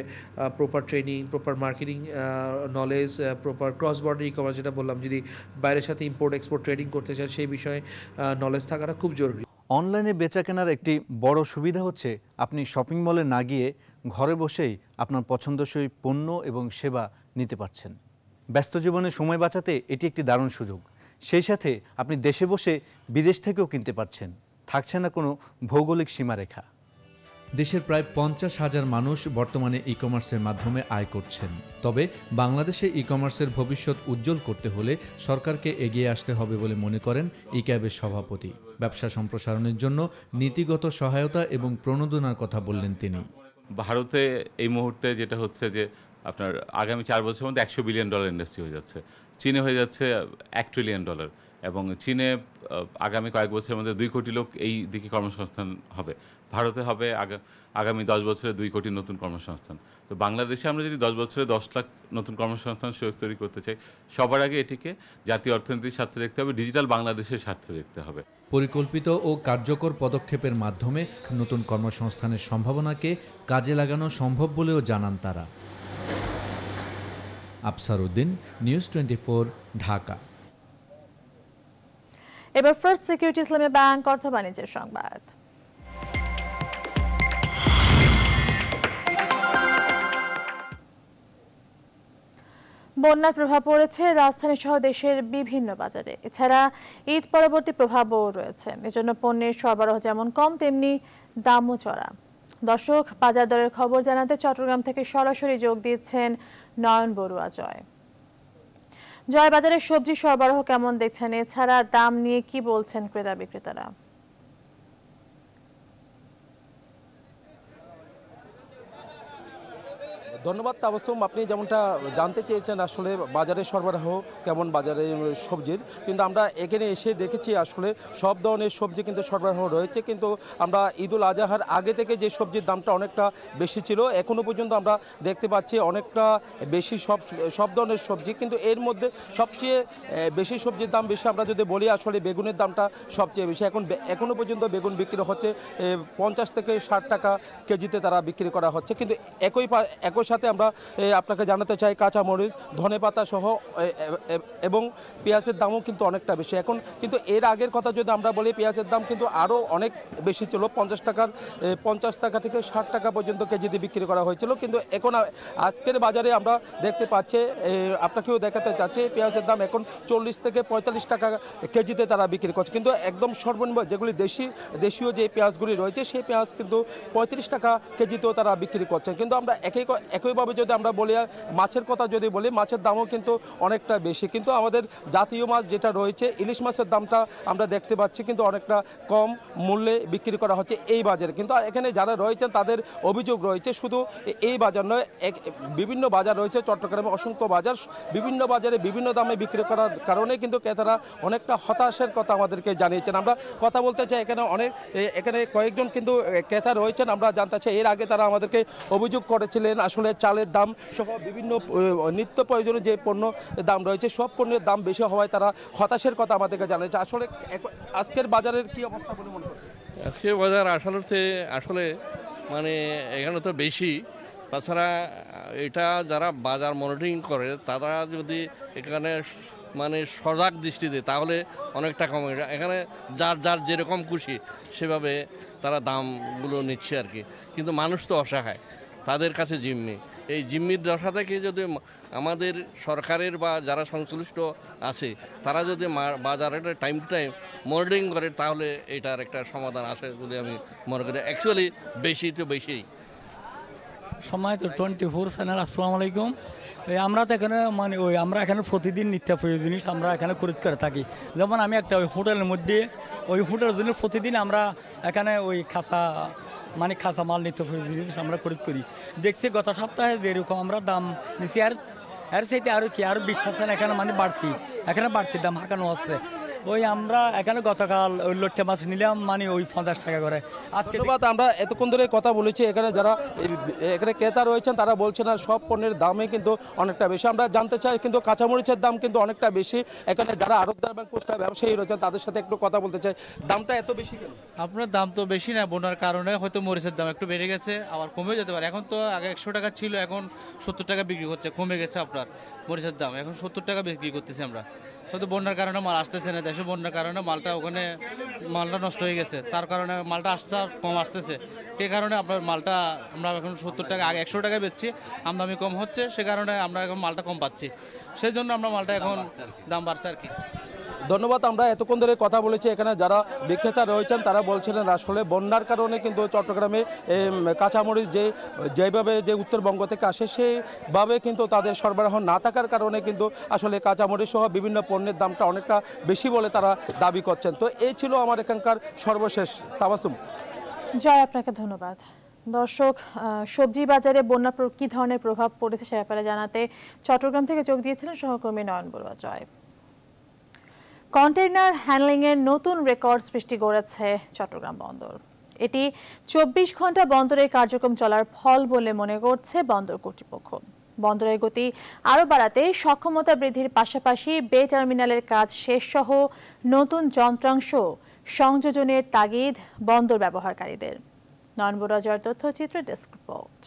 proper training proper marketing knowledge proper cross border e commerce যেটা বললাম যদি বাইরের সাথে ইম্পোর্ট এক্সপোর্ট ট্রেডিং করতে চান সেই বিষয়ে নলেজ থাকাটা খুব জরুরি অনলাইনে বেচা কেনার একটি বড় সুবিধা হচ্ছে আপনি শপিং মলে না গিয়ে ঘরে বসেই আপনার পছন্দসই পণ্য এবং সেবা নিতে পারছেন ব্যস্ত জীবনে সময় বাঁচাতে এটি একটি দারুণ সুযোগ সেই সাথে আপনি দেশে বসে বিদেশ থেকেও কিনতে পারছেন থাকছে না কোনো ভৌগোলিক সীমারেখা দেশের প্রায় পঞ্চাশ হাজার মানুষ বর্তমানে ই কমার্সের মাধ্যমে আয় করছেন তবে বাংলাদেশে ই কমার্সের ভবিষ্যৎ উজ্জ্বল করতে হলে সরকারকে এগিয়ে আসতে হবে বলে মনে করেন ই ক্যাবের সভাপতি ব্যবসা সম্প্রসারণের জন্য নীতিগত সহায়তা এবং প্রণোদনার কথা বললেন তিনি ভারতে এই মুহূর্তে যেটা হচ্ছে যে আপনার আগামী চার বছরের মধ্যে একশো বিলিয়ন ডলার ইন্ডাস্ট্রি হয়ে যাচ্ছে চীনে হয়ে যাচ্ছে এক ট্রিলিয়ন ডলার এবং চীনে আগামী কয়েক বছরের মধ্যে দুই কোটি লোক এই দিকে কর্মসংস্থান হবে ভারতে হবে আগামী দশ বছরে দুই কোটি নতুন কর্মসংস্থান তো বাংলাদেশে আমরা যদি দশ বছরে দশ লাখ নতুন কর্মসংস্থান সুযোগ তৈরি করতে চাই সবার আগে এটিকে জাতীয় অর্থনীতির স্বার্থে দেখতে হবে ডিজিটাল বাংলাদেশের স্বার্থে দেখতে হবে পরিকল্পিত ও কার্যকর পদক্ষেপের মাধ্যমে নতুন কর্মসংস্থানের সম্ভাবনাকে কাজে লাগানো সম্ভব বলেও জানান তারা আফসার উদ্দিন নিউজ টোয়েন্টি ঢাকা এবার ফার্স্ট সিকিউরিটি ইসলামী ব্যাংক অর্থ বাণিজ্যের সংবাদ বন্যার প্রভাব পড়েছে রাজধানী সহ দেশের বিভিন্ন বাজারে এছাড়া ঈদ পরবর্তী প্রভাবও রয়েছে এজন্য পণ্যের সরবরাহ যেমন কম তেমনি দামও চড়া দর্শক বাজার দরের খবর জানাতে চট্টগ্রাম থেকে সরাসরি যোগ দিয়েছেন নয়ন বড়ুয়া জয় জয় বাজারে সবজি সরবরাহ কেমন দেখছেন এছাড়া দাম নিয়ে কি বলছেন ক্রেতা বিক্রেতারা ধন্যবাদ তাবাসুম আপনি যেমনটা জানতে চেয়েছেন আসলে বাজারে সরবরাহ কেমন বাজারে সবজির কিন্তু আমরা এখানে এসে দেখেছি আসলে সব ধরনের সবজি কিন্তু সরবরাহ রয়েছে কিন্তু আমরা ঈদুল আজহার আগে থেকে যে সবজির দামটা অনেকটা বেশি ছিল এখনও পর্যন্ত আমরা দেখতে পাচ্ছি অনেকটা বেশি সব সব ধরনের সবজি কিন্তু এর মধ্যে সবচেয়ে বেশি সবজির দাম বেশি আমরা যদি বলি আসলে বেগুনের দামটা সবচেয়ে বেশি এখন এখনও পর্যন্ত বেগুন বিক্রি হচ্ছে পঞ্চাশ থেকে ষাট টাকা কেজিতে তারা বিক্রি করা হচ্ছে কিন্তু একই একই সাথে আমরা আপনাকে জানাতে চাই মরিচ ধনে পাতা সহ এবং পেঁয়াজের দামও কিন্তু অনেকটা বেশি এখন কিন্তু এর আগের কথা যদি আমরা বলি পেঁয়াজের দাম কিন্তু আরও অনেক বেশি ছিল পঞ্চাশ টাকার পঞ্চাশ টাকা থেকে ষাট টাকা পর্যন্ত কেজিতে বিক্রি করা হয়েছিল কিন্তু এখন আজকের বাজারে আমরা দেখতে পাচ্ছি আপনাকেও দেখাতে চাচ্ছি পেঁয়াজের দাম এখন চল্লিশ থেকে পঁয়তাল্লিশ টাকা কেজিতে তারা বিক্রি করছে কিন্তু একদম সর্বনিম্ন যেগুলি দেশি দেশীয় যে পেঁয়াজগুলি রয়েছে সেই পেঁয়াজ কিন্তু পঁয়ত্রিশ টাকা কেজিতেও তারা বিক্রি করছে কিন্তু আমরা একই একইভাবে যদি আমরা বলি মাছের কথা যদি বলি মাছের দামও কিন্তু অনেকটা বেশি কিন্তু আমাদের জাতীয় মাছ যেটা রয়েছে ইলিশ মাছের দামটা আমরা দেখতে পাচ্ছি কিন্তু অনেকটা কম মূল্যে বিক্রি করা হচ্ছে এই বাজারে কিন্তু এখানে যারা রয়েছেন তাদের অভিযোগ রয়েছে শুধু এই বাজার নয় এক বিভিন্ন বাজার রয়েছে চট্টগ্রামে অসংখ্য বাজার বিভিন্ন বাজারে বিভিন্ন দামে বিক্রি করার কারণে কিন্তু ক্রেতারা অনেকটা হতাশের কথা আমাদেরকে জানিয়েছেন আমরা কথা বলতে চাই এখানে অনেক এখানে কয়েকজন কিন্তু ক্রেতা রয়েছেন আমরা জানতে চাই এর আগে তারা আমাদেরকে অভিযোগ করেছিলেন আসলে ফলে চালের দাম সহ বিভিন্ন নিত্য প্রয়োজনীয় যে পণ্য দাম রয়েছে সব পণ্যের দাম বেশি হওয়ায় তারা হতাশের কথা আমাদেরকে জানিয়েছে আসলে আজকের বাজারের কি অবস্থা বলে মনে করছে আজকে বাজার আসলে আসলে মানে এখানে তো বেশি তাছাড়া এটা যারা বাজার মনিটরিং করে তারা যদি এখানে মানে সজাগ দৃষ্টি দেয় তাহলে অনেকটা কমে এখানে যার যার যেরকম খুশি সেভাবে তারা দামগুলো নিচ্ছে আর কি কিন্তু মানুষ তো অসহায় তাদের কাছে জিম্মি এই জিম্মির দশা থেকে যদি আমাদের সরকারের বা যারা সংশ্লিষ্ট আছে তারা যদি বাজারে টাইম টু টাইম মনিটরিং করে তাহলে এটার একটা সমাধান আসে বলে আমি মনে করি অ্যাকচুয়ালি বেশি তো বেশি সময় তো টোয়েন্টি ফোর চ্যানেল আসসালাম আলাইকুম এই আমরা তো এখানে মানে ওই আমরা এখানে প্রতিদিন নিত্য প্রয়োজন জিনিস আমরা এখানে খরিদ করে থাকি যেমন আমি একটা ওই হোটেলের মধ্যে ওই হোটেলের জন্য প্রতিদিন আমরা এখানে ওই খাসা মানে খাসা মাল নিত্য জিনিস আমরা খরিদ করি দেখছি গত সপ্তাহে যেরকম আমরা দাম নিচ্ছি আর আর সেইটা আরো কি আরো বিশ্বাস এখানে মানে বাড়তি এখানে বাড়তি দাম হাঁকানো আছে ওই আমরা এখানে গতকাল ওই লোটটা মাছ নিলাম মানে ওই পঞ্চাশ টাকা করে আজকে বাদ আমরা এতক্ষণ ধরে কথা বলেছি এখানে যারা এখানে ক্রেতা রয়েছেন তারা বলছেন আর সব পণ্যের দামে কিন্তু অনেকটা বেশি আমরা জানতে চাই কিন্তু কাঁচামরিচের দাম কিন্তু অনেকটা বেশি এখানে যারা আরবদার ব্যাংক পোস্টার ব্যবসায়ী রয়েছেন তাদের সাথে একটু কথা বলতে চাই দামটা এত বেশি কেন আপনার দাম তো বেশি না বোনার কারণে হয়তো মরিচের দাম একটু বেড়ে গেছে আবার কমে যেতে পারে এখন তো আগে একশো টাকা ছিল এখন সত্তর টাকা বিক্রি করছে কমে গেছে আপনার মরিচের দাম এখন সত্তর টাকা বিক্রি করতেছি আমরা হয়তো বন্যার কারণে মাল আসতেছে না দেশে বন্যার কারণে মালটা ওখানে মালটা নষ্ট হয়ে গেছে তার কারণে মালটা আসতে কম আসতেছে সে কারণে আপনার মালটা আমরা এখন সত্তর টাকা আগে একশো টাকায় বেচছি আমদামি কম হচ্ছে সে কারণে আমরা এখন মালটা কম পাচ্ছি সেই জন্য আমরা মালটা এখন দাম বাড়ছে আর কি ধন্যবাদ আমরা এতক্ষণ ধরে কথা বলেছি এখানে যারা বিক্রেতা রয়েছেন তারা বলছিলেন আসলে বন্যার কারণে কিন্তু চট্টগ্রামে কাঁচামরিচ যে যেভাবে যে উত্তরবঙ্গ থেকে আসে সেইভাবে কিন্তু তাদের সরবরাহ না থাকার কারণে কিন্তু আসলে কাঁচামরিচ সহ বিভিন্ন পণ্যের দামটা অনেকটা বেশি বলে তারা দাবি করছেন তো এই ছিল আমার এখানকার সর্বশেষ তাবাসুম জয় আপনাকে ধন্যবাদ দর্শক সবজি বাজারে বন্যা কী ধরনের প্রভাব পড়েছে সে ব্যাপারে জানাতে চট্টগ্রাম থেকে যোগ দিয়েছিলেন সহকর্মী নয়ন বড়ুয়া জয় কন্টেইনার হ্যান্ডলিংয়ের নতুন রেকর্ড সৃষ্টি করেছে চট্টগ্রাম বন্দর এটি চব্বিশ ঘন্টা বন্দরের কার্যক্রম চলার ফল বলে মনে করছে বন্দর কর্তৃপক্ষ বন্দরের গতি আরও বাড়াতে সক্ষমতা বৃদ্ধির পাশাপাশি বে টার্মিনালের কাজ শেষসহ নতুন যন্ত্রাংশ সংযোজনের তাগিদ বন্দর ব্যবহারকারীদের নয়নবরাজার তথ্যচিত্র ডেস্ক রিপোর্ট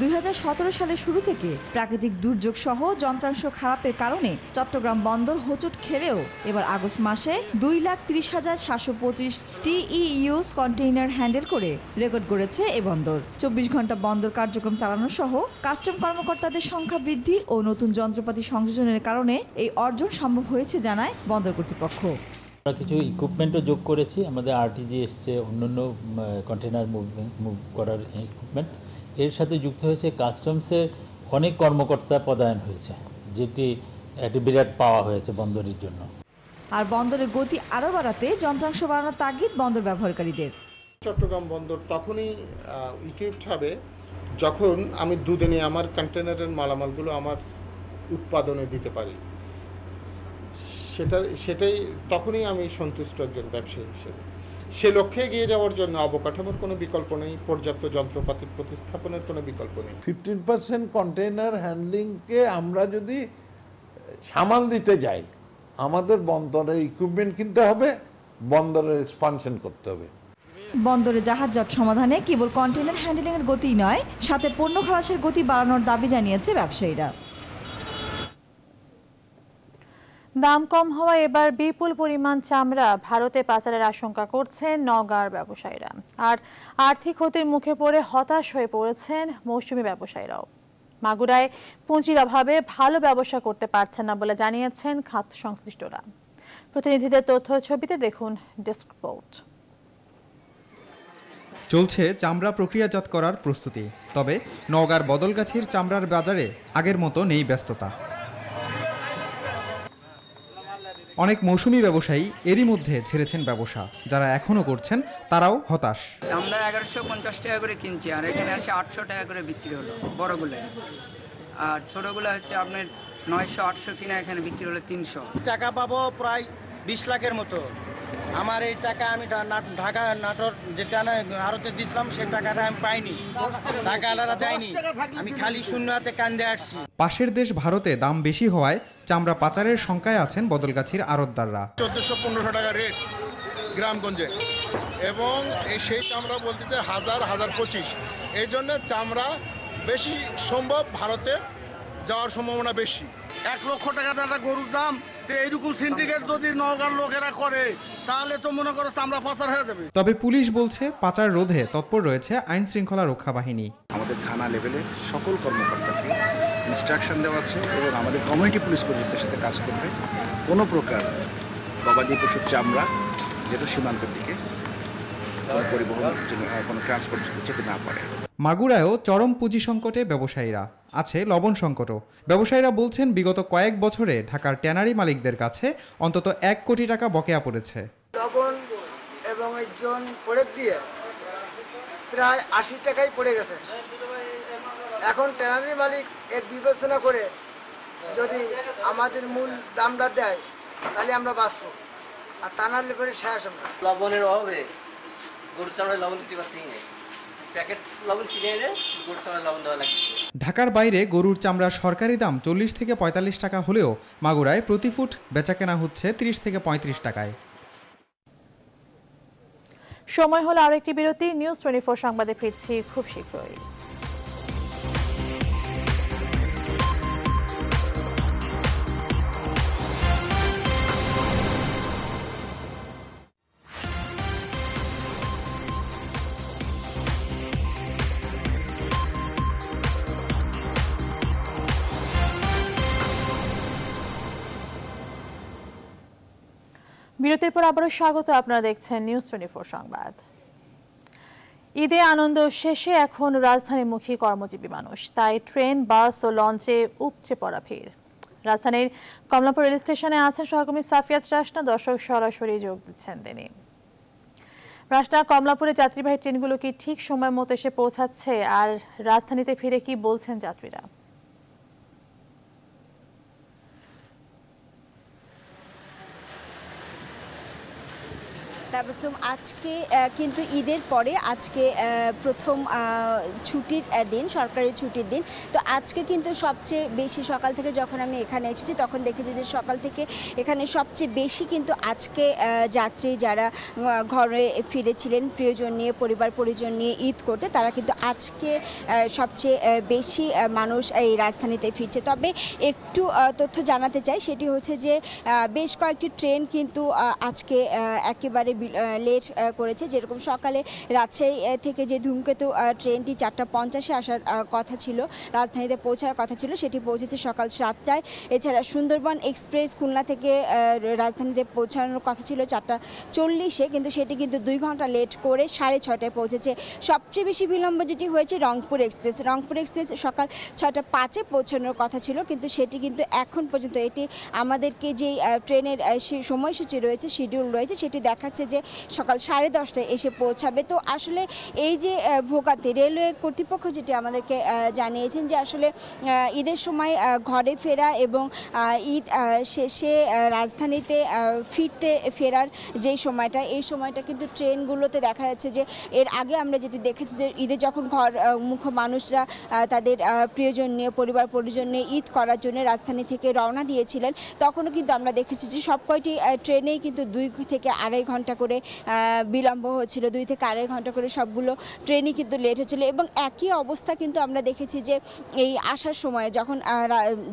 দুই সালের শুরু থেকে প্রাকৃতিক দুর্যোগ সহ যন্ত্রাংশ খারাপের কারণে চট্টগ্রাম বন্দর হোঁচট খেলেও এবার আগস্ট মাসে দুই লাখ তিরিশ হাজার সাতশো পঁচিশ টিইউস কন্টেইনার হ্যান্ডেল করে রেকর্ড করেছে এ বন্দর চব্বিশ ঘন্টা বন্দর কার্যক্রম চালানো সহ কাস্টম কর্মকর্তাদের সংখ্যা বৃদ্ধি ও নতুন যন্ত্রপাতি সংযোজনের কারণে এই অর্জন সম্ভব হয়েছে জানায় বন্দর কর্তৃপক্ষ আমরা কিছু ইকুইপমেন্টও যোগ করেছি আমাদের আরটিজি এসছে অন্য অন্য কন্টেনার মুভ করার ইকুইপমেন্ট এর সাথে যুক্ত হয়েছে কাস্টমসের অনেক কর্মকর্তা পদায়ন হয়েছে যেটি একটি বিরাট পাওয়া হয়েছে বন্দরের জন্য আর বন্দরের গতি আরও বাড়াতে যন্ত্রাংশ বাড়ানোর তাগিদ বন্দর ব্যবহারকারীদের চট্টগ্রাম বন্দর তখনই ইকুইপড হবে যখন আমি দুদিনে আমার কন্টেনারের মালামালগুলো আমার উৎপাদনে দিতে পারি সেটা সেটাই তখনই আমি সন্তুষ্ট একজন ব্যবসায়ী হিসেবে সে লক্ষ্যে এগিয়ে যাওয়ার জন্য অবকাঠামোর কোনো বিকল্প নেই পর্যাপ্ত যন্ত্রপাতির প্রতিস্থাপনের কোনো বিকল্প নেই ফিফটিন পার্সেন্ট কন্টেইনার হ্যান্ডলিংকে আমরা যদি সামাল দিতে যাই আমাদের বন্দরের ইকুইপমেন্ট কিনতে হবে বন্দরের এক্সপানশন করতে হবে বন্দরে জাহাজ জট সমাধানে কেবল কন্টেইনার হ্যান্ডলিংয়ের গতি নয় সাথে পণ্য খালাসের গতি বাড়ানোর দাবি জানিয়েছে ব্যবসায়ীরা দাম কম হওয়ায় এবার বিপুল পরিমাণ চামড়া ভারতে পাচারের আশঙ্কা করছেন নগার ব্যবসায়ীরা আর আর্থিক ক্ষতির মুখে পড়ে হতাশ হয়ে পড়েছেন মৌসুমী ব্যবসায়ীরাও মাগুরায় পুঁজির অভাবে ভালো ব্যবসা করতে পারছেন না বলে জানিয়েছেন খাত সংশ্লিষ্টরা প্রতিনিধিদের তথ্য ছবিতে দেখুন ডেস্ক রিপোর্ট চলছে চামড়া প্রক্রিয়াজাত করার প্রস্তুতি তবে নওগাঁর বদলগাছির চামড়ার বাজারে আগের মতো নেই ব্যস্ততা অনেক মৌসুমি ব্যবসায়ী এরই মধ্যে ছেড়েছেন ব্যবসা যারা এখনও করছেন তারাও হতাশ আমরা এগারোশো পঞ্চাশ টাকা করে কিনছি আর এখানে আসে আটশো টাকা করে বিক্রি হলো বড়গুলো আর ছোটগুলো হচ্ছে আপনার নয়শো আটশো কিনা এখানে বিক্রি হলো তিনশো টাকা পাবো প্রায় বিশ লাখের মতো আমার এই টাকা আমি ঢাকা নাটোর টানা আরতে দিছিলাম সে টাকাটা আমি পাইনি টাকা আলাদা দেয়নি আমি খালি শূন্য হাতে কান্দে আসছি পাশের দেশ ভারতে দাম বেশি হওয়ায় চামড়া পাচারের সংখ্যায় আছেন বদলগাছির আড়তদাররা চোদ্দশো পনেরোশো টাকা রেট গ্রামগঞ্জে এবং এই সেই চামড়া বলতে চাই হাজার হাজার পঁচিশ এই জন্য চামড়া বেশি সম্ভব ভারতে যাওয়ার সম্ভাবনা বেশি এক লক্ষ টাকা দাদা গরুর দাম তো সিন্ডিকেট যদি লোকেরা করে তাহলে তো মনে করো আমরা পাচার হয়ে যাবে তবে পুলিশ বলছে পাচার রোধে তৎপর রয়েছে আইন শৃঙ্খলা রক্ষা বাহিনী আমাদের থানা লেভেলে সকল কর্মকর্তাকে ইনস্ট্রাকশন দেওয়া আছে এবং আমাদের কমিউনিটি পুলিশ প্রজেক্টের সাথে কাজ করবে কোনো প্রকার গবাদি পশুর চামড়া যেটা সীমান্তের দিকে পরিবহন কোনো ট্রান্সপোর্ট যেতে না পারে মাগুরায়ও চরম পুঁজি সংকটে ব্যবসায়ীরা আছে লবণ সংকটও ব্যবসায়ীরা বলছেন বিগত কয়েক বছরে ঢাকার ট্যানারি মালিকদের কাছে অন্তত এক কোটি টাকা বকেয়া পড়েছে লবণ এবং একজন দিয়ে প্রায় আশি টাকাই পড়ে গেছে এখন ট্যানারি মালিক এর বিবেচনা করে যদি আমাদের মূল দামটা দেয় তাহলে আমরা বাঁচব আর তা নাহলে পরে শেষ আমরা লবণের অভাবে গরু চামড়ায় লবণ দিতে পারতেই নেই ঢাকার বাইরে গরুর চামড়া সরকারি দাম চল্লিশ থেকে পঁয়তাল্লিশ টাকা হলেও মাগুরায় প্রতি ফুট বেচাকেনা হচ্ছে ৩০ থেকে ৩৫ টাকায় সময় হলো আরেকটি বিরতি নিউজ টোয়েন্টি সংবাদে ফিরছি খুব শীঘ্রই বিরতির পর আবারও স্বাগত আপনারা দেখছেন নিউজ টোয়েন্টি সংবাদ ঈদে আনন্দ শেষে এখন রাজধানীমুখী কর্মজীবী মানুষ তাই ট্রেন বাস ও লঞ্চে উপচে পড়া ভিড় রাজধানীর কমলাপুর রেল স্টেশনে আছেন সহকর্মী সাফিয়াজ রাসনা দর্শক সরাসরি যোগ দিচ্ছেন তিনি রাসনা কমলাপুরে যাত্রীবাহী ট্রেনগুলো কি ঠিক সময় মতো এসে পৌঁছাচ্ছে আর রাজধানীতে ফিরে কি বলছেন যাত্রীরা তাবাসুম আজকে কিন্তু ঈদের পরে আজকে প্রথম ছুটির দিন সরকারি ছুটির দিন তো আজকে কিন্তু সবচেয়ে বেশি সকাল থেকে যখন আমি এখানে এসেছি তখন দেখেছি যে সকাল থেকে এখানে সবচেয়ে বেশি কিন্তু আজকে যাত্রী যারা ঘরে ফিরেছিলেন প্রিয়জন নিয়ে পরিবার পরিজন নিয়ে ঈদ করতে তারা কিন্তু আজকে সবচেয়ে বেশি মানুষ এই রাজধানীতে ফিরছে তবে একটু তথ্য জানাতে চাই সেটি হচ্ছে যে বেশ কয়েকটি ট্রেন কিন্তু আজকে একেবারে লেট করেছে যেরকম সকালে রাজশাহী থেকে যে ধূমকেতু ট্রেনটি চারটা পঞ্চাশে আসার কথা ছিল রাজধানীতে পৌঁছার কথা ছিল সেটি পৌঁছেছে সকাল সাতটায় এছাড়া সুন্দরবন এক্সপ্রেস খুলনা থেকে রাজধানীতে পৌঁছানোর কথা ছিল চারটা চল্লিশে কিন্তু সেটি কিন্তু দুই ঘন্টা লেট করে সাড়ে ছটায় পৌঁছেছে সবচেয়ে বেশি বিলম্ব যেটি হয়েছে রংপুর এক্সপ্রেস রংপুর এক্সপ্রেস সকাল ছটা পাঁচে পৌঁছানোর কথা ছিল কিন্তু সেটি কিন্তু এখন পর্যন্ত এটি আমাদেরকে যেই ট্রেনের সময়সূচি রয়েছে শিডিউল রয়েছে সেটি দেখাচ্ছে যে সকাল সাড়ে দশটায় এসে পৌঁছাবে তো আসলে এই যে ভোগাতে রেলওয়ে কর্তৃপক্ষ যেটি আমাদেরকে জানিয়েছেন যে আসলে ঈদের সময় ঘরে ফেরা এবং ঈদ শেষে রাজধানীতে ফিরতে ফেরার যে সময়টা এই সময়টা কিন্তু ট্রেনগুলোতে দেখা যাচ্ছে যে এর আগে আমরা যেটি দেখেছি যে ঈদে যখন ঘর মুখ মানুষরা তাদের প্রিয়জন নিয়ে পরিবার পরিজন নিয়ে ঈদ করার জন্য রাজধানী থেকে রওনা দিয়েছিলেন তখনও কিন্তু আমরা দেখেছি যে সব কয়টি ট্রেনেই কিন্তু দুই থেকে আড়াই ঘন্টা করে বিলম্ব হচ্ছিল দুই থেকে আড়াই ঘন্টা করে সবগুলো ট্রেনই কিন্তু লেট হচ্ছিল এবং একই অবস্থা কিন্তু আমরা দেখেছি যে এই আসার সময় যখন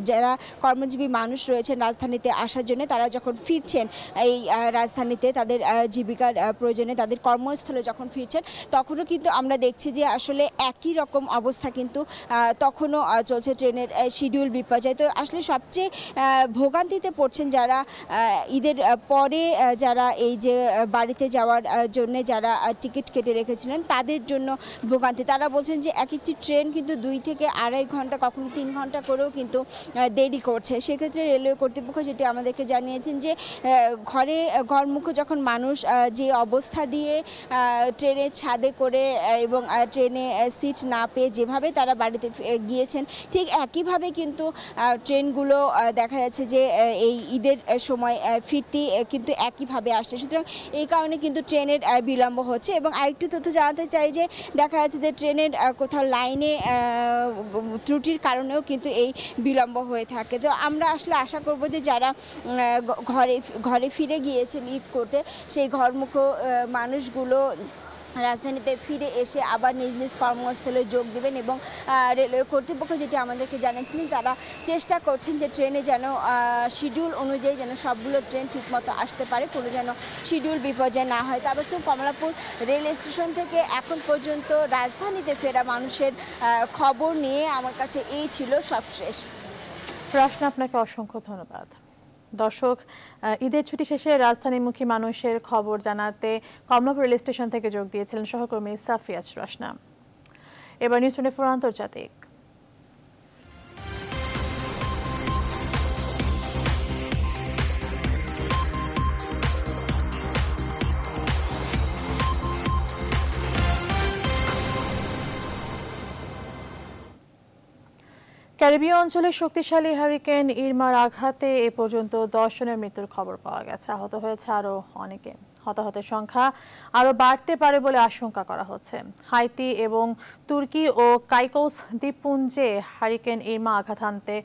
যারা কর্মজীবী মানুষ রয়েছেন রাজধানীতে আসার জন্য তারা যখন ফিরছেন এই রাজধানীতে তাদের জীবিকার প্রয়োজনে তাদের কর্মস্থলে যখন ফিরছেন তখনও কিন্তু আমরা দেখছি যে আসলে একই রকম অবস্থা কিন্তু তখনও চলছে ট্রেনের শিডিউল বিপর্যয় তো আসলে সবচেয়ে ভোগান্তিতে পড়ছেন যারা ঈদের পরে যারা এই যে বাড়িতে যাওয়ার জন্য যারা টিকিট কেটে রেখেছিলেন তাদের জন্য ভোগান্তি তারা বলছেন যে এক একটি ট্রেন কিন্তু দুই থেকে আড়াই ঘন্টা কখনো তিন ঘন্টা করেও কিন্তু দেরি করছে সেক্ষেত্রে রেলওয়ে কর্তৃপক্ষ যেটি আমাদেরকে জানিয়েছেন যে ঘরে ঘরমুখ যখন মানুষ যে অবস্থা দিয়ে ট্রেনের ছাদে করে এবং ট্রেনে সিট না পেয়ে যেভাবে তারা বাড়িতে গিয়েছেন ঠিক একইভাবে কিন্তু ট্রেনগুলো দেখা যাচ্ছে যে এই ঈদের সময় ফিরতি কিন্তু একইভাবে আসছে সুতরাং এই এই কারণে কিন্তু ট্রেনের বিলম্ব হচ্ছে এবং আরেকটু তথ্য জানাতে চাই যে দেখা যাচ্ছে যে ট্রেনের কোথাও লাইনে ত্রুটির কারণেও কিন্তু এই বিলম্ব হয়ে থাকে তো আমরা আসলে আশা করব যে যারা ঘরে ঘরে ফিরে গিয়েছেন ঈদ করতে সেই ঘরমুখ মানুষগুলো রাজধানীতে ফিরে এসে আবার নিজ নিজ কর্মস্থলে যোগ দেবেন এবং রেলওয়ে কর্তৃপক্ষ যেটি আমাদেরকে জানিয়েছিলেন তারা চেষ্টা করছেন যে ট্রেনে যেন শিডিউল অনুযায়ী যেন সবগুলো ট্রেন ঠিকমতো আসতে পারে কোনো যেন শিডিউল বিপর্যয় না হয় তবে কমলাপুর রেল স্টেশন থেকে এখন পর্যন্ত রাজধানীতে ফেরা মানুষের খবর নিয়ে আমার কাছে এই ছিল সবশেষ প্রশ্ন আপনাকে অসংখ্য ধন্যবাদ দর্শক ঈদের ছুটি শেষে রাজধানীমুখী মানুষের খবর জানাতে কমলাপুর রেল স্টেশন থেকে যোগ দিয়েছিলেন সহকর্মী সাফিয়াজ রাসনা এবার নিউজ টোয়েন্টি ফোর আন্তর্জাতিক ক্যারিবীয় অঞ্চলে শক্তিশালী হারিকেন ইরমার আঘাতে এ পর্যন্ত দশ জনের মৃত্যুর খবর পাওয়া গেছে আহত হয়েছে আরও অনেকে হতাহতের সংখ্যা আরও বাড়তে পারে বলে আশঙ্কা করা হচ্ছে হাইতি এবং তুর্কি ও কাইকোস দ্বীপপুঞ্জে হারিকেন ইরমা আঘাত আনতে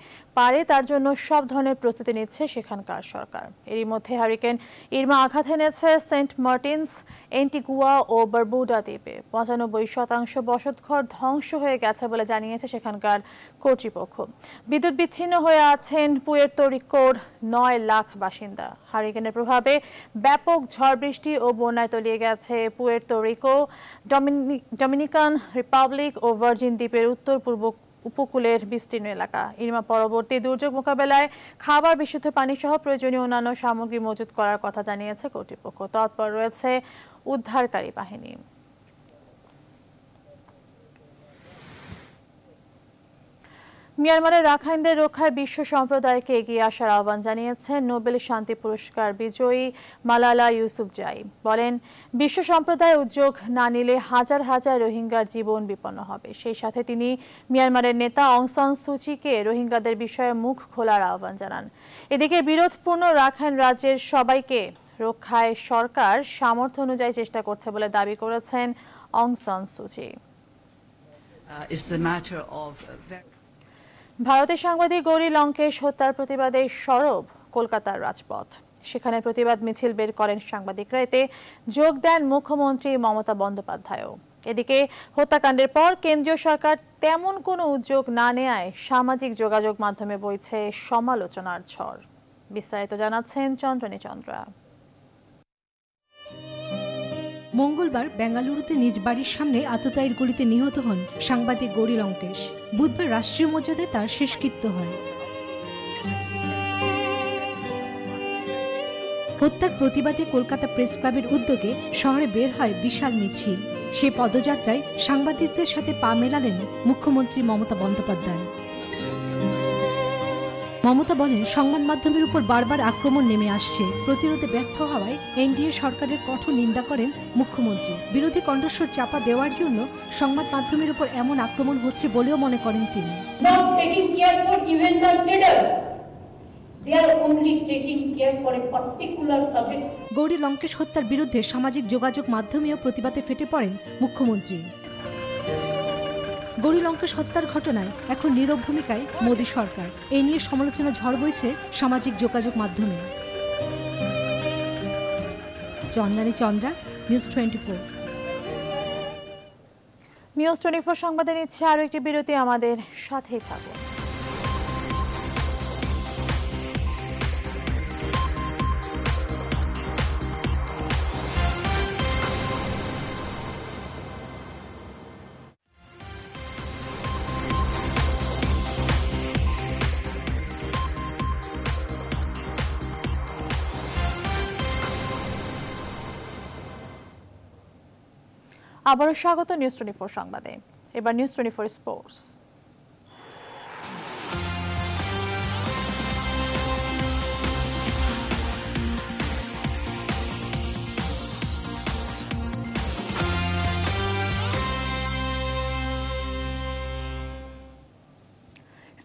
পারে তার জন্য সব ধরনের প্রস্তুতি নিচ্ছে সেখানকার সরকার এরই মধ্যে হারিকেন ইরমা আঘাত এনেছে সেন্ট মার্টিনস এন্টিগুয়া ও বারবুডা দ্বীপে পঁচানব্বই শতাংশ বসতঘর ধ্বংস হয়ে গেছে বলে জানিয়েছে সেখানকার কর্তৃপক্ষ বিদ্যুৎ বিচ্ছিন্ন হয়ে আছেন পুয়ের তরিকোর নয় লাখ বাসিন্দা হারিকেনের প্রভাবে ব্যাপক ঝড় বৃষ্টি ও বন্যায় তলিয়ে গেছে পুয়ের তরিকো ডমিনিকান রিপাবলিক ও ভার্জিন দ্বীপের উত্তর পূর্ব উপকূলের বিস্তীর্ণ এলাকা ইরমা পরবর্তী দুর্যোগ মোকাবেলায় খাবার বিশুদ্ধ পানি সহ প্রয়োজনীয় অন্যান্য সামগ্রী মজুত করার কথা জানিয়েছে কর্তৃপক্ষ তৎপর রয়েছে উদ্ধারকারী বাহিনী মিয়ানমারের রাখাইনদের রক্ষায় বিশ্ব সম্প্রদায়কে এগিয়ে আসার আহ্বান জানিয়েছেন নোবেল শান্তি পুরস্কার বিজয়ী মালালা ইউসুফ জাই বলেন বিশ্ব সম্প্রদায় উদ্যোগ না নিলে হাজার হাজার রোহিঙ্গার জীবন বিপন্ন হবে সেই সাথে তিনি মিয়ানমারের নেতা অংসন সুচিকে রোহিঙ্গাদের বিষয়ে মুখ খোলার আহ্বান জানান এদিকে বিরোধপূর্ণ রাখাইন রাজ্যের সবাইকে রক্ষায় সরকার সামর্থ্য অনুযায়ী চেষ্টা করছে বলে দাবি করেছেন অংসন সুচি Uh, is the matter of uh, ভারতের সাংবাদিক গৌরী লঙ্কেশ হত্যার প্রতিবাদে সরব কলকাতার রাজপথ সেখানে প্রতিবাদ মিছিল বের করেন সাংবাদিকরা এতে যোগ দেন মুখ্যমন্ত্রী মমতা বন্দ্যোপাধ্যায়ও এদিকে হত্যাকাণ্ডের পর কেন্দ্রীয় সরকার তেমন কোনো উদ্যোগ না নেয় সামাজিক যোগাযোগ মাধ্যমে বইছে সমালোচনার ঝড় বিস্তারিত জানাচ্ছেন চন্দ্রনী চন্দ্রা মঙ্গলবার বেঙ্গালুরুতে নিজ বাড়ির সামনে আততায়ীর গুলিতে নিহত হন সাংবাদিক গৌরী লঙ্কেশ বুধবার রাষ্ট্রীয় মর্যাদায় তার শেষকৃত্য হয় হত্যার প্রতিবাদে কলকাতা প্রেস ক্লাবের উদ্যোগে শহরে বের হয় বিশাল মিছিল সে পদযাত্রায় সাংবাদিকদের সাথে পা মেলালেন মুখ্যমন্ত্রী মমতা বন্দ্যোপাধ্যায় মমতা বলেন সংবাদ মাধ্যমের উপর বারবার আক্রমণ নেমে আসছে প্রতিরোধে ব্যর্থ হওয়ায় এনডিএ সরকারের কঠোর নিন্দা করেন মুখ্যমন্ত্রী বিরোধী কণ্ঠস্বর চাপা দেওয়ার জন্য সংবাদ মাধ্যমের উপর এমন আক্রমণ হচ্ছে বলেও মনে করেন তিনি গৌরী লঙ্কেশ হত্যার বিরুদ্ধে সামাজিক যোগাযোগ মাধ্যমেও প্রতিবাদে ফেটে পড়েন মুখ্যমন্ত্রী গৌরী লঙ্কেশ হত্যার ঘটনায় এখন নীরব ভূমিকায় মোদী সরকার এ নিয়ে সমালোচনা ঝড় বইছে সামাজিক যোগাযোগ মাধ্যমে Chandrani Chandra News Twenty News Twenty Four সংবাদে নিচ্ছে আরও একটি বিরতি আমাদের সাথেই থাকুন আবারও স্বাগত নিউজ টোয়েন্টি ফোর সংবাদে এবার News Twenty Four sports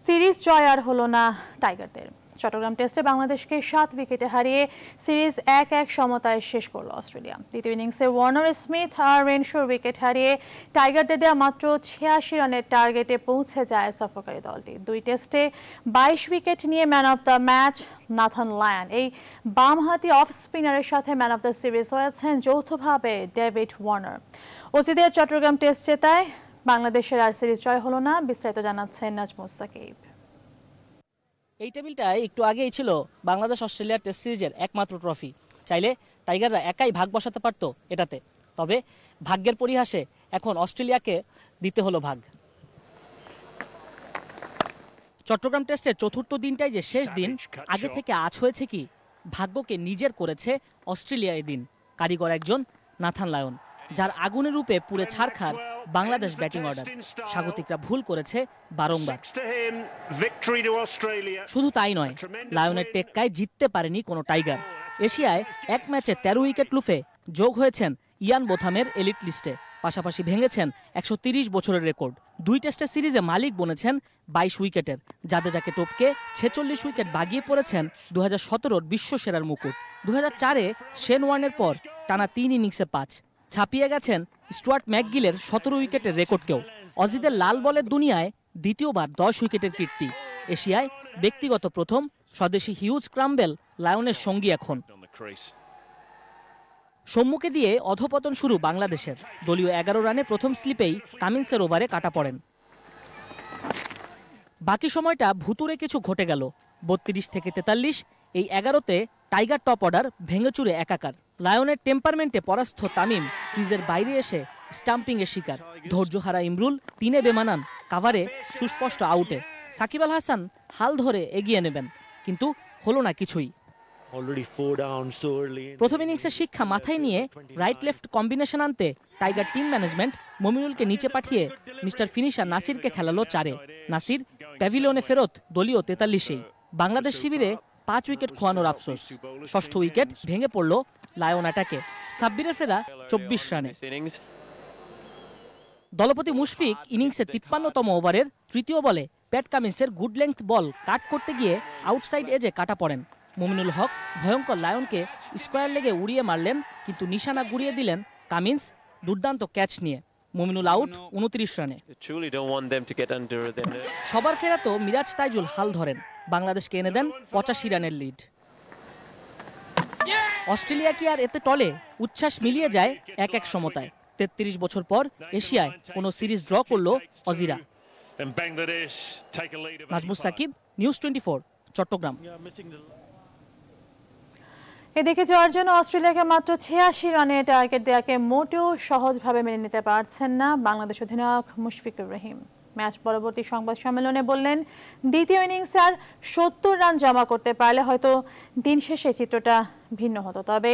series জয় আর হলো না টাইগারদের চট্টগ্রাম টেস্টে বাংলাদেশকে সাত উইকেটে হারিয়ে সিরিজ এক এক সমতায় শেষ করল অস্ট্রেলিয়া দ্বিতীয় ইনিংসে ওয়ার্নার স্মিথ আর রেনশোর উইকেট হারিয়ে টাইগারদের দেওয়া মাত্র ছিয়াশি রানের টার্গেটে পৌঁছে যায় সফরকারী দলটি দুই টেস্টে বাইশ উইকেট নিয়ে man of the match Nathan Lyon এই বামহাতি অফ স্পিনারের সাথে ম্যান অফ দ্য সিরিজ হয়েছেন যৌথভাবে ডেভিড ওয়ার্নার অতীতের চট্টগ্রাম টেস্ট জেতায় বাংলাদেশের আর সিরিজ জয় হলো না বিস্তারিত জানাচ্ছেন নাজমুস সাকিব এই টেবিলটায় একটু আগেই ছিল বাংলাদেশ অস্ট্রেলিয়ার টেস্ট সিরিজের একমাত্র ট্রফি চাইলে টাইগাররা একাই ভাগ বসাতে পারত এটাতে তবে ভাগ্যের পরিহাসে এখন অস্ট্রেলিয়াকে দিতে হলো ভাগ চট্টগ্রাম টেস্টের চতুর্থ দিনটাই যে শেষ দিন আগে থেকে আজ হয়েছে কি ভাগ্যকে নিজের করেছে অস্ট্রেলিয়া এদিন কারিগর একজন নাথান লায়ন যার আগুনের রূপে পুরে ছাড়খার বাংলাদেশ ব্যাটিং অর্ডার স্বাগতিকরা ভুল করেছে বারংবার শুধু তাই নয় লায়নের টেক্কায় জিততে পারেনি কোনো টাইগার এশিয়ায় এক ম্যাচে তেরো উইকেট লুফে যোগ হয়েছেন ইয়ান বোথামের এলিট লিস্টে পাশাপাশি ভেঙেছেন একশো তিরিশ বছরের রেকর্ড দুই টেস্টের সিরিজে মালিক বনেছেন বাইশ উইকেটের জাদেজাকে টপকে ছেচল্লিশ উইকেট বাগিয়ে পড়েছেন দু হাজার সেরার মুকুট দু হাজার চারে শেন ওয়ানের পর টানা তিন ইনিংসে পাঁচ ছাপিয়ে গেছেন স্টুয়ার্ট ম্যাকগিলের সতেরো উইকেটের রেকর্ডকেও অজিদের লাল বলের দুনিয়ায় দ্বিতীয়বার দশ উইকেটের কীর্তি এশিয়ায় ব্যক্তিগত প্রথম স্বদেশি হিউজ ক্রাম্বেল লায়নের সঙ্গী এখন সম্মুখে দিয়ে অধপতন শুরু বাংলাদেশের দলীয় এগারো রানে প্রথম স্লিপেই কামিন্সের ওভারে কাটা পড়েন বাকি সময়টা ভুতুরে কিছু ঘটে গেল বত্রিশ থেকে তেতাল্লিশ এই এগারোতে টাইগার টপ অর্ডার ভেঙেচুরে একাকার লায়নের টেম্পারমেন্টে পরাস্ত তামিম ক্রিজের বাইরে এসে স্টাম্পিংয়ের শিকার ধৈর্য হারা ইমরুল তিনে বেমানান কাভারে সুস্পষ্ট আউটে সাকিব আল হাসান হাল ধরে এগিয়ে নেবেন কিন্তু হলো না কিছুই প্রথম ইনিংসের শিক্ষা মাথায় নিয়ে রাইট লেফট কম্বিনেশন আনতে টাইগার টিম ম্যানেজমেন্ট মমিনুলকে নিচে পাঠিয়ে মিস্টার ফিনিশা নাসিরকে খেলালো চারে নাসির প্যাভিলিয়নে ফেরত দলীয় তেতাল্লিশেই বাংলাদেশ শিবিরে পাঁচ উইকেট খোয়ানোর আফসোস ষষ্ঠ উইকেট ভেঙে পড়ল লায়ন অ্যাটাকে সাব্বিরের ফেরা চব্বিশ রানে দলপতি মুশফিক ইনিংসে তিপ্পান্নতম ওভারের তৃতীয় বলে প্যাট কামিন্সের গুড লেংথ বল কাট করতে গিয়ে আউটসাইড এজে কাটা পড়েন মুমিনুল হক ভয়ঙ্কর লায়নকে স্কোয়ার লেগে উড়িয়ে মারলেন কিন্তু নিশানা গুড়িয়ে দিলেন কামিন্স দুর্দান্ত ক্যাচ নিয়ে মুমিনুল আউট উনত্রিশ রানে সবার ফেরাতেও মিরাজ তাইজুল হাল ধরেন বাংলাদেশকে এনে দেন পঁচাশি রানের লিড অস্ট্রেলিয়া কি আর এতে টলে উচ্ছ্বাস মিলিয়ে যায় এক এক সমতায় তেত্রিশ বছর পর এশিয়ায় কোনো সিরিজ ড্র করল অজিরা নাজমুস সাকিব নিউজ টোয়েন্টি চট্টগ্রাম এদিকে জয়ের জন্য অস্ট্রেলিয়াকে মাত্র ছিয়াশি রানে টার্গেট দেওয়াকে মোটেও সহজভাবে মেনে নিতে পারছেন না বাংলাদেশ অধিনায়ক মুশফিকুর রহিম ম্যাচ পরবর্তী সংবাদ সম্মেলনে বললেন দ্বিতীয় ইনিংসে আর সত্তর রান জমা করতে পারলে হয়তো দিন শেষে চিত্রটা ভিন্ন হতো তবে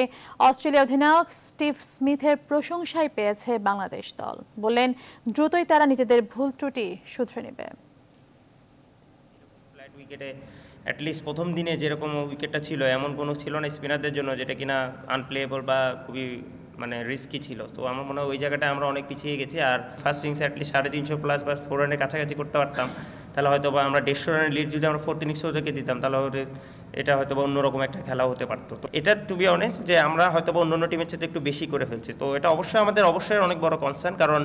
অস্ট্রেলিয়া অধিনায়ক স্টিভ স্মিথের প্রশংসাই পেয়েছে বাংলাদেশ দল বললেন দ্রুতই তারা নিজেদের ভুল ত্রুটি শুধরে নেবে অ্যাটলিস্ট প্রথম দিনে যেরকম উইকেটটা ছিল এমন কোনো ছিল না স্পিনারদের জন্য যেটা কিনা আনপ্লেয়েবল বা খুবই মানে রিস্কি ছিল তো আমার মনে হয় ওই জায়গাটা আমরা অনেক পিছিয়ে গেছি আর ফার্স্ট ইনিংস অ্যাটলিস্ট সাড়ে তিনশো প্লাস বা ফোর রানের কাছাকাছি করতে পারতাম তাহলে হয়তো বা আমরা দেড়শো রানের লিড যদি আমরা ফোর্থ ইনিংসেও থেকে দিতাম তাহলে এটা হয়তো বা অন্যরকম একটা খেলা হতে পারতো তো এটা টু বি অনেস্ট যে আমরা হয়তো বা অন্য টিমের সাথে একটু বেশি করে ফেলছি তো এটা অবশ্যই আমাদের অবশ্যই অনেক বড় কনসার্ন কারণ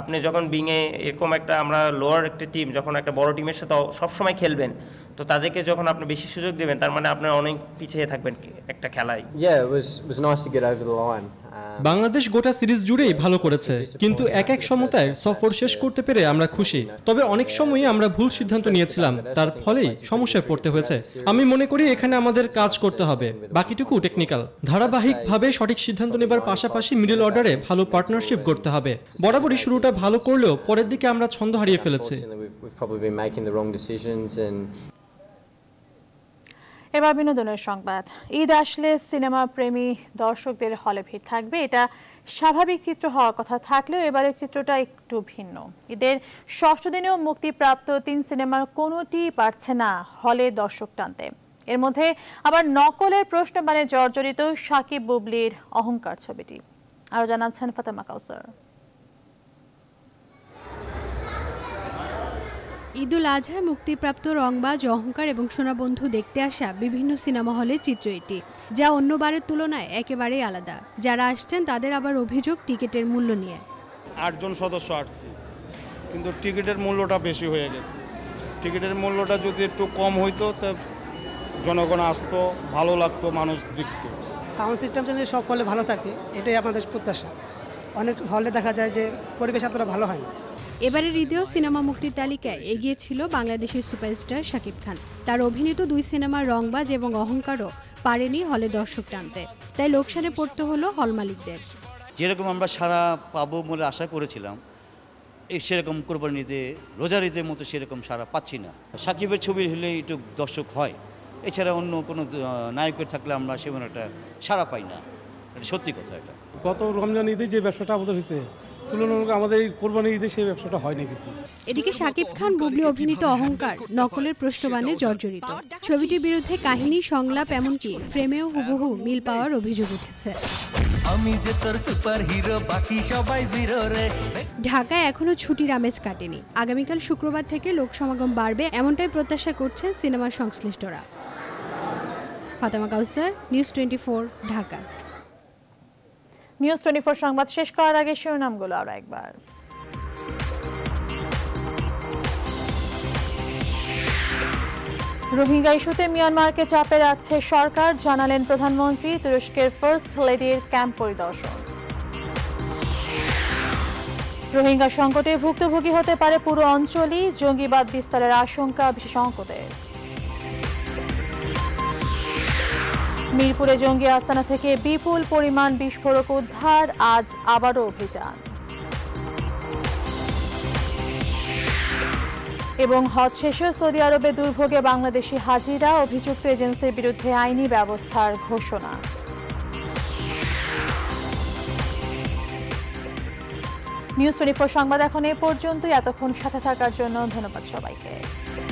আপনি যখন বিংয়ে এরকম একটা আমরা লোয়ার একটা টিম যখন একটা বড় টিমের সাথে সবসময় খেলবেন তো তাদেরকে যখন আপনি বেশি সুযোগ দেবেন তার মানে আপনি অনেক পিছিয়ে থাকবেন একটা খেলায় Um, বাংলাদেশ গোটা সিরিজ জুড়েই ভালো করেছে কিন্তু এক এক সমতায় সফর শেষ করতে পেরে আমরা খুশি তবে অনেক সময়ই আমরা ভুল সিদ্ধান্ত নিয়েছিলাম তার ফলেই সমস্যায় পড়তে হয়েছে আমি মনে করি এখানে আমাদের কাজ করতে হবে বাকিটুকু টেকনিক্যাল ধারাবাহিকভাবে সঠিক সিদ্ধান্ত নেবার পাশাপাশি মিডল অর্ডারে ভালো পার্টনারশিপ করতে হবে বরাবরই শুরুটা ভালো করলেও পরের দিকে আমরা ছন্দ হারিয়ে ফেলেছি এবার বিনোদনের সংবাদ ঈদ আসলে সিনেমা প্রেমী দর্শকদের হলে ভিড় থাকবে এটা স্বাভাবিক চিত্র হওয়ার কথা থাকলেও এবারের চিত্রটা একটু ভিন্ন ঈদের ষষ্ঠ দিনেও মুক্তিপ্রাপ্ত তিন সিনেমার কোনোটি পারছে না হলে দর্শক টানতে এর মধ্যে আবার নকলের প্রশ্ন মানে জর্জরিত সাকিব বুবলির অহংকার ছবিটি আরও জানাচ্ছেন ফাতেমা কাউসার ঈদুল আজহায় মুক্তিপ্রাপ্ত রংবাজ অহংকার এবং সোনাবন্ধু দেখতে আসা বিভিন্ন সিনেমা হলে চিত্র এটি যা অন্যবারের তুলনায় একেবারেই আলাদা যারা আসছেন তাদের আবার অভিযোগ টিকিটের মূল্য নিয়ে আটজন সদস্য আসছে কিন্তু টিকিটের মূল্যটা বেশি হয়ে গেছে টিকিটের মূল্যটা যদি একটু কম হইতো তা জনগণ আসতো ভালো লাগতো মানুষ দেখত সাউন্ড সিস্টেম যদি সব হলে ভালো থাকে এটাই আমাদের প্রত্যাশা অনেক হলে দেখা যায় যে পরিবেশ এতটা ভালো হয় না এবারের ঈদেও সিনেমা মুক্তির তালিকায় এগিয়ে ছিল বাংলাদেশের সুপারস্টার শাকিব খান তার অভিনীত দুই সিনেমা রংবাজ এবং অহংকারও পারেনি হলে দর্শক টানতে তাই লোকসানে পড়তে হলো হল মালিকদের যেরকম আমরা সারা পাবো বলে আশা করেছিলাম এই সেরকম কোরবানি ঈদে রোজার ঈদের মতো সেরকম সারা পাচ্ছি না সাকিবের ছবি হলে একটু দর্শক হয় এছাড়া অন্য কোনো নায়কের থাকলে আমরা সেমন একটা সারা পাই না এটা সত্যি কথা এটা গত রমজান ঈদে যে ব্যবসাটা আমাদের হয়েছে তুলনামূলক আমাদের এই ঈদে সেই ব্যবসাটা হয় কিন্তু এদিকে শাকিব খান বুবলি অভিনীত অহংকার নকলের প্রশ্নবাণে জর্জরিত ছবিটির বিরুদ্ধে কাহিনী সংলাপ এমনকি ফ্রেমেও হুবহু মিল পাওয়ার অভিযোগ উঠেছে আমি যে তোর সুপার হিরো বাকি সবাই জিরো রে ঢাকায় এখনো ছুটির আমেজ কাটেনি আগামীকাল শুক্রবার থেকে লোক সমাগম বাড়বে এমনটাই প্রত্যাশা করছেন সিনেমা সংশ্লিষ্টরা Fatema Kawsar News Twenty Dhaka News Twenty সংবাদ শেষ করার আগে শিরোনামগুলো আরো একবার রোহিঙ্গা ইস্যুতে মিয়ানমারকে চাপে রাখছে সরকার জানালেন প্রধানমন্ত্রী তুরস্কের ফার্স্ট লেডির ক্যাম্প পরিদর্শন রোহিঙ্গা সংকটে ভুক্তভোগী হতে পারে পুরো অঞ্চলই জঙ্গিবাদ বিস্তারের আশঙ্কা বিশেষ সংকটের মিরপুরে জঙ্গি আস্তানা থেকে বিপুল পরিমাণ বিস্ফোরক উদ্ধার আজ আবারও অভিযান এবং হজ শেষে সৌদি আরবে দুর্ভোগে বাংলাদেশি হাজিরা অভিযুক্ত এজেন্সির বিরুদ্ধে আইনি ব্যবস্থার ঘোষণা নিউজ টোয়েন্টি ফোর সংবাদ এখন এ পর্যন্তই এতক্ষণ সাথে থাকার জন্য ধন্যবাদ সবাইকে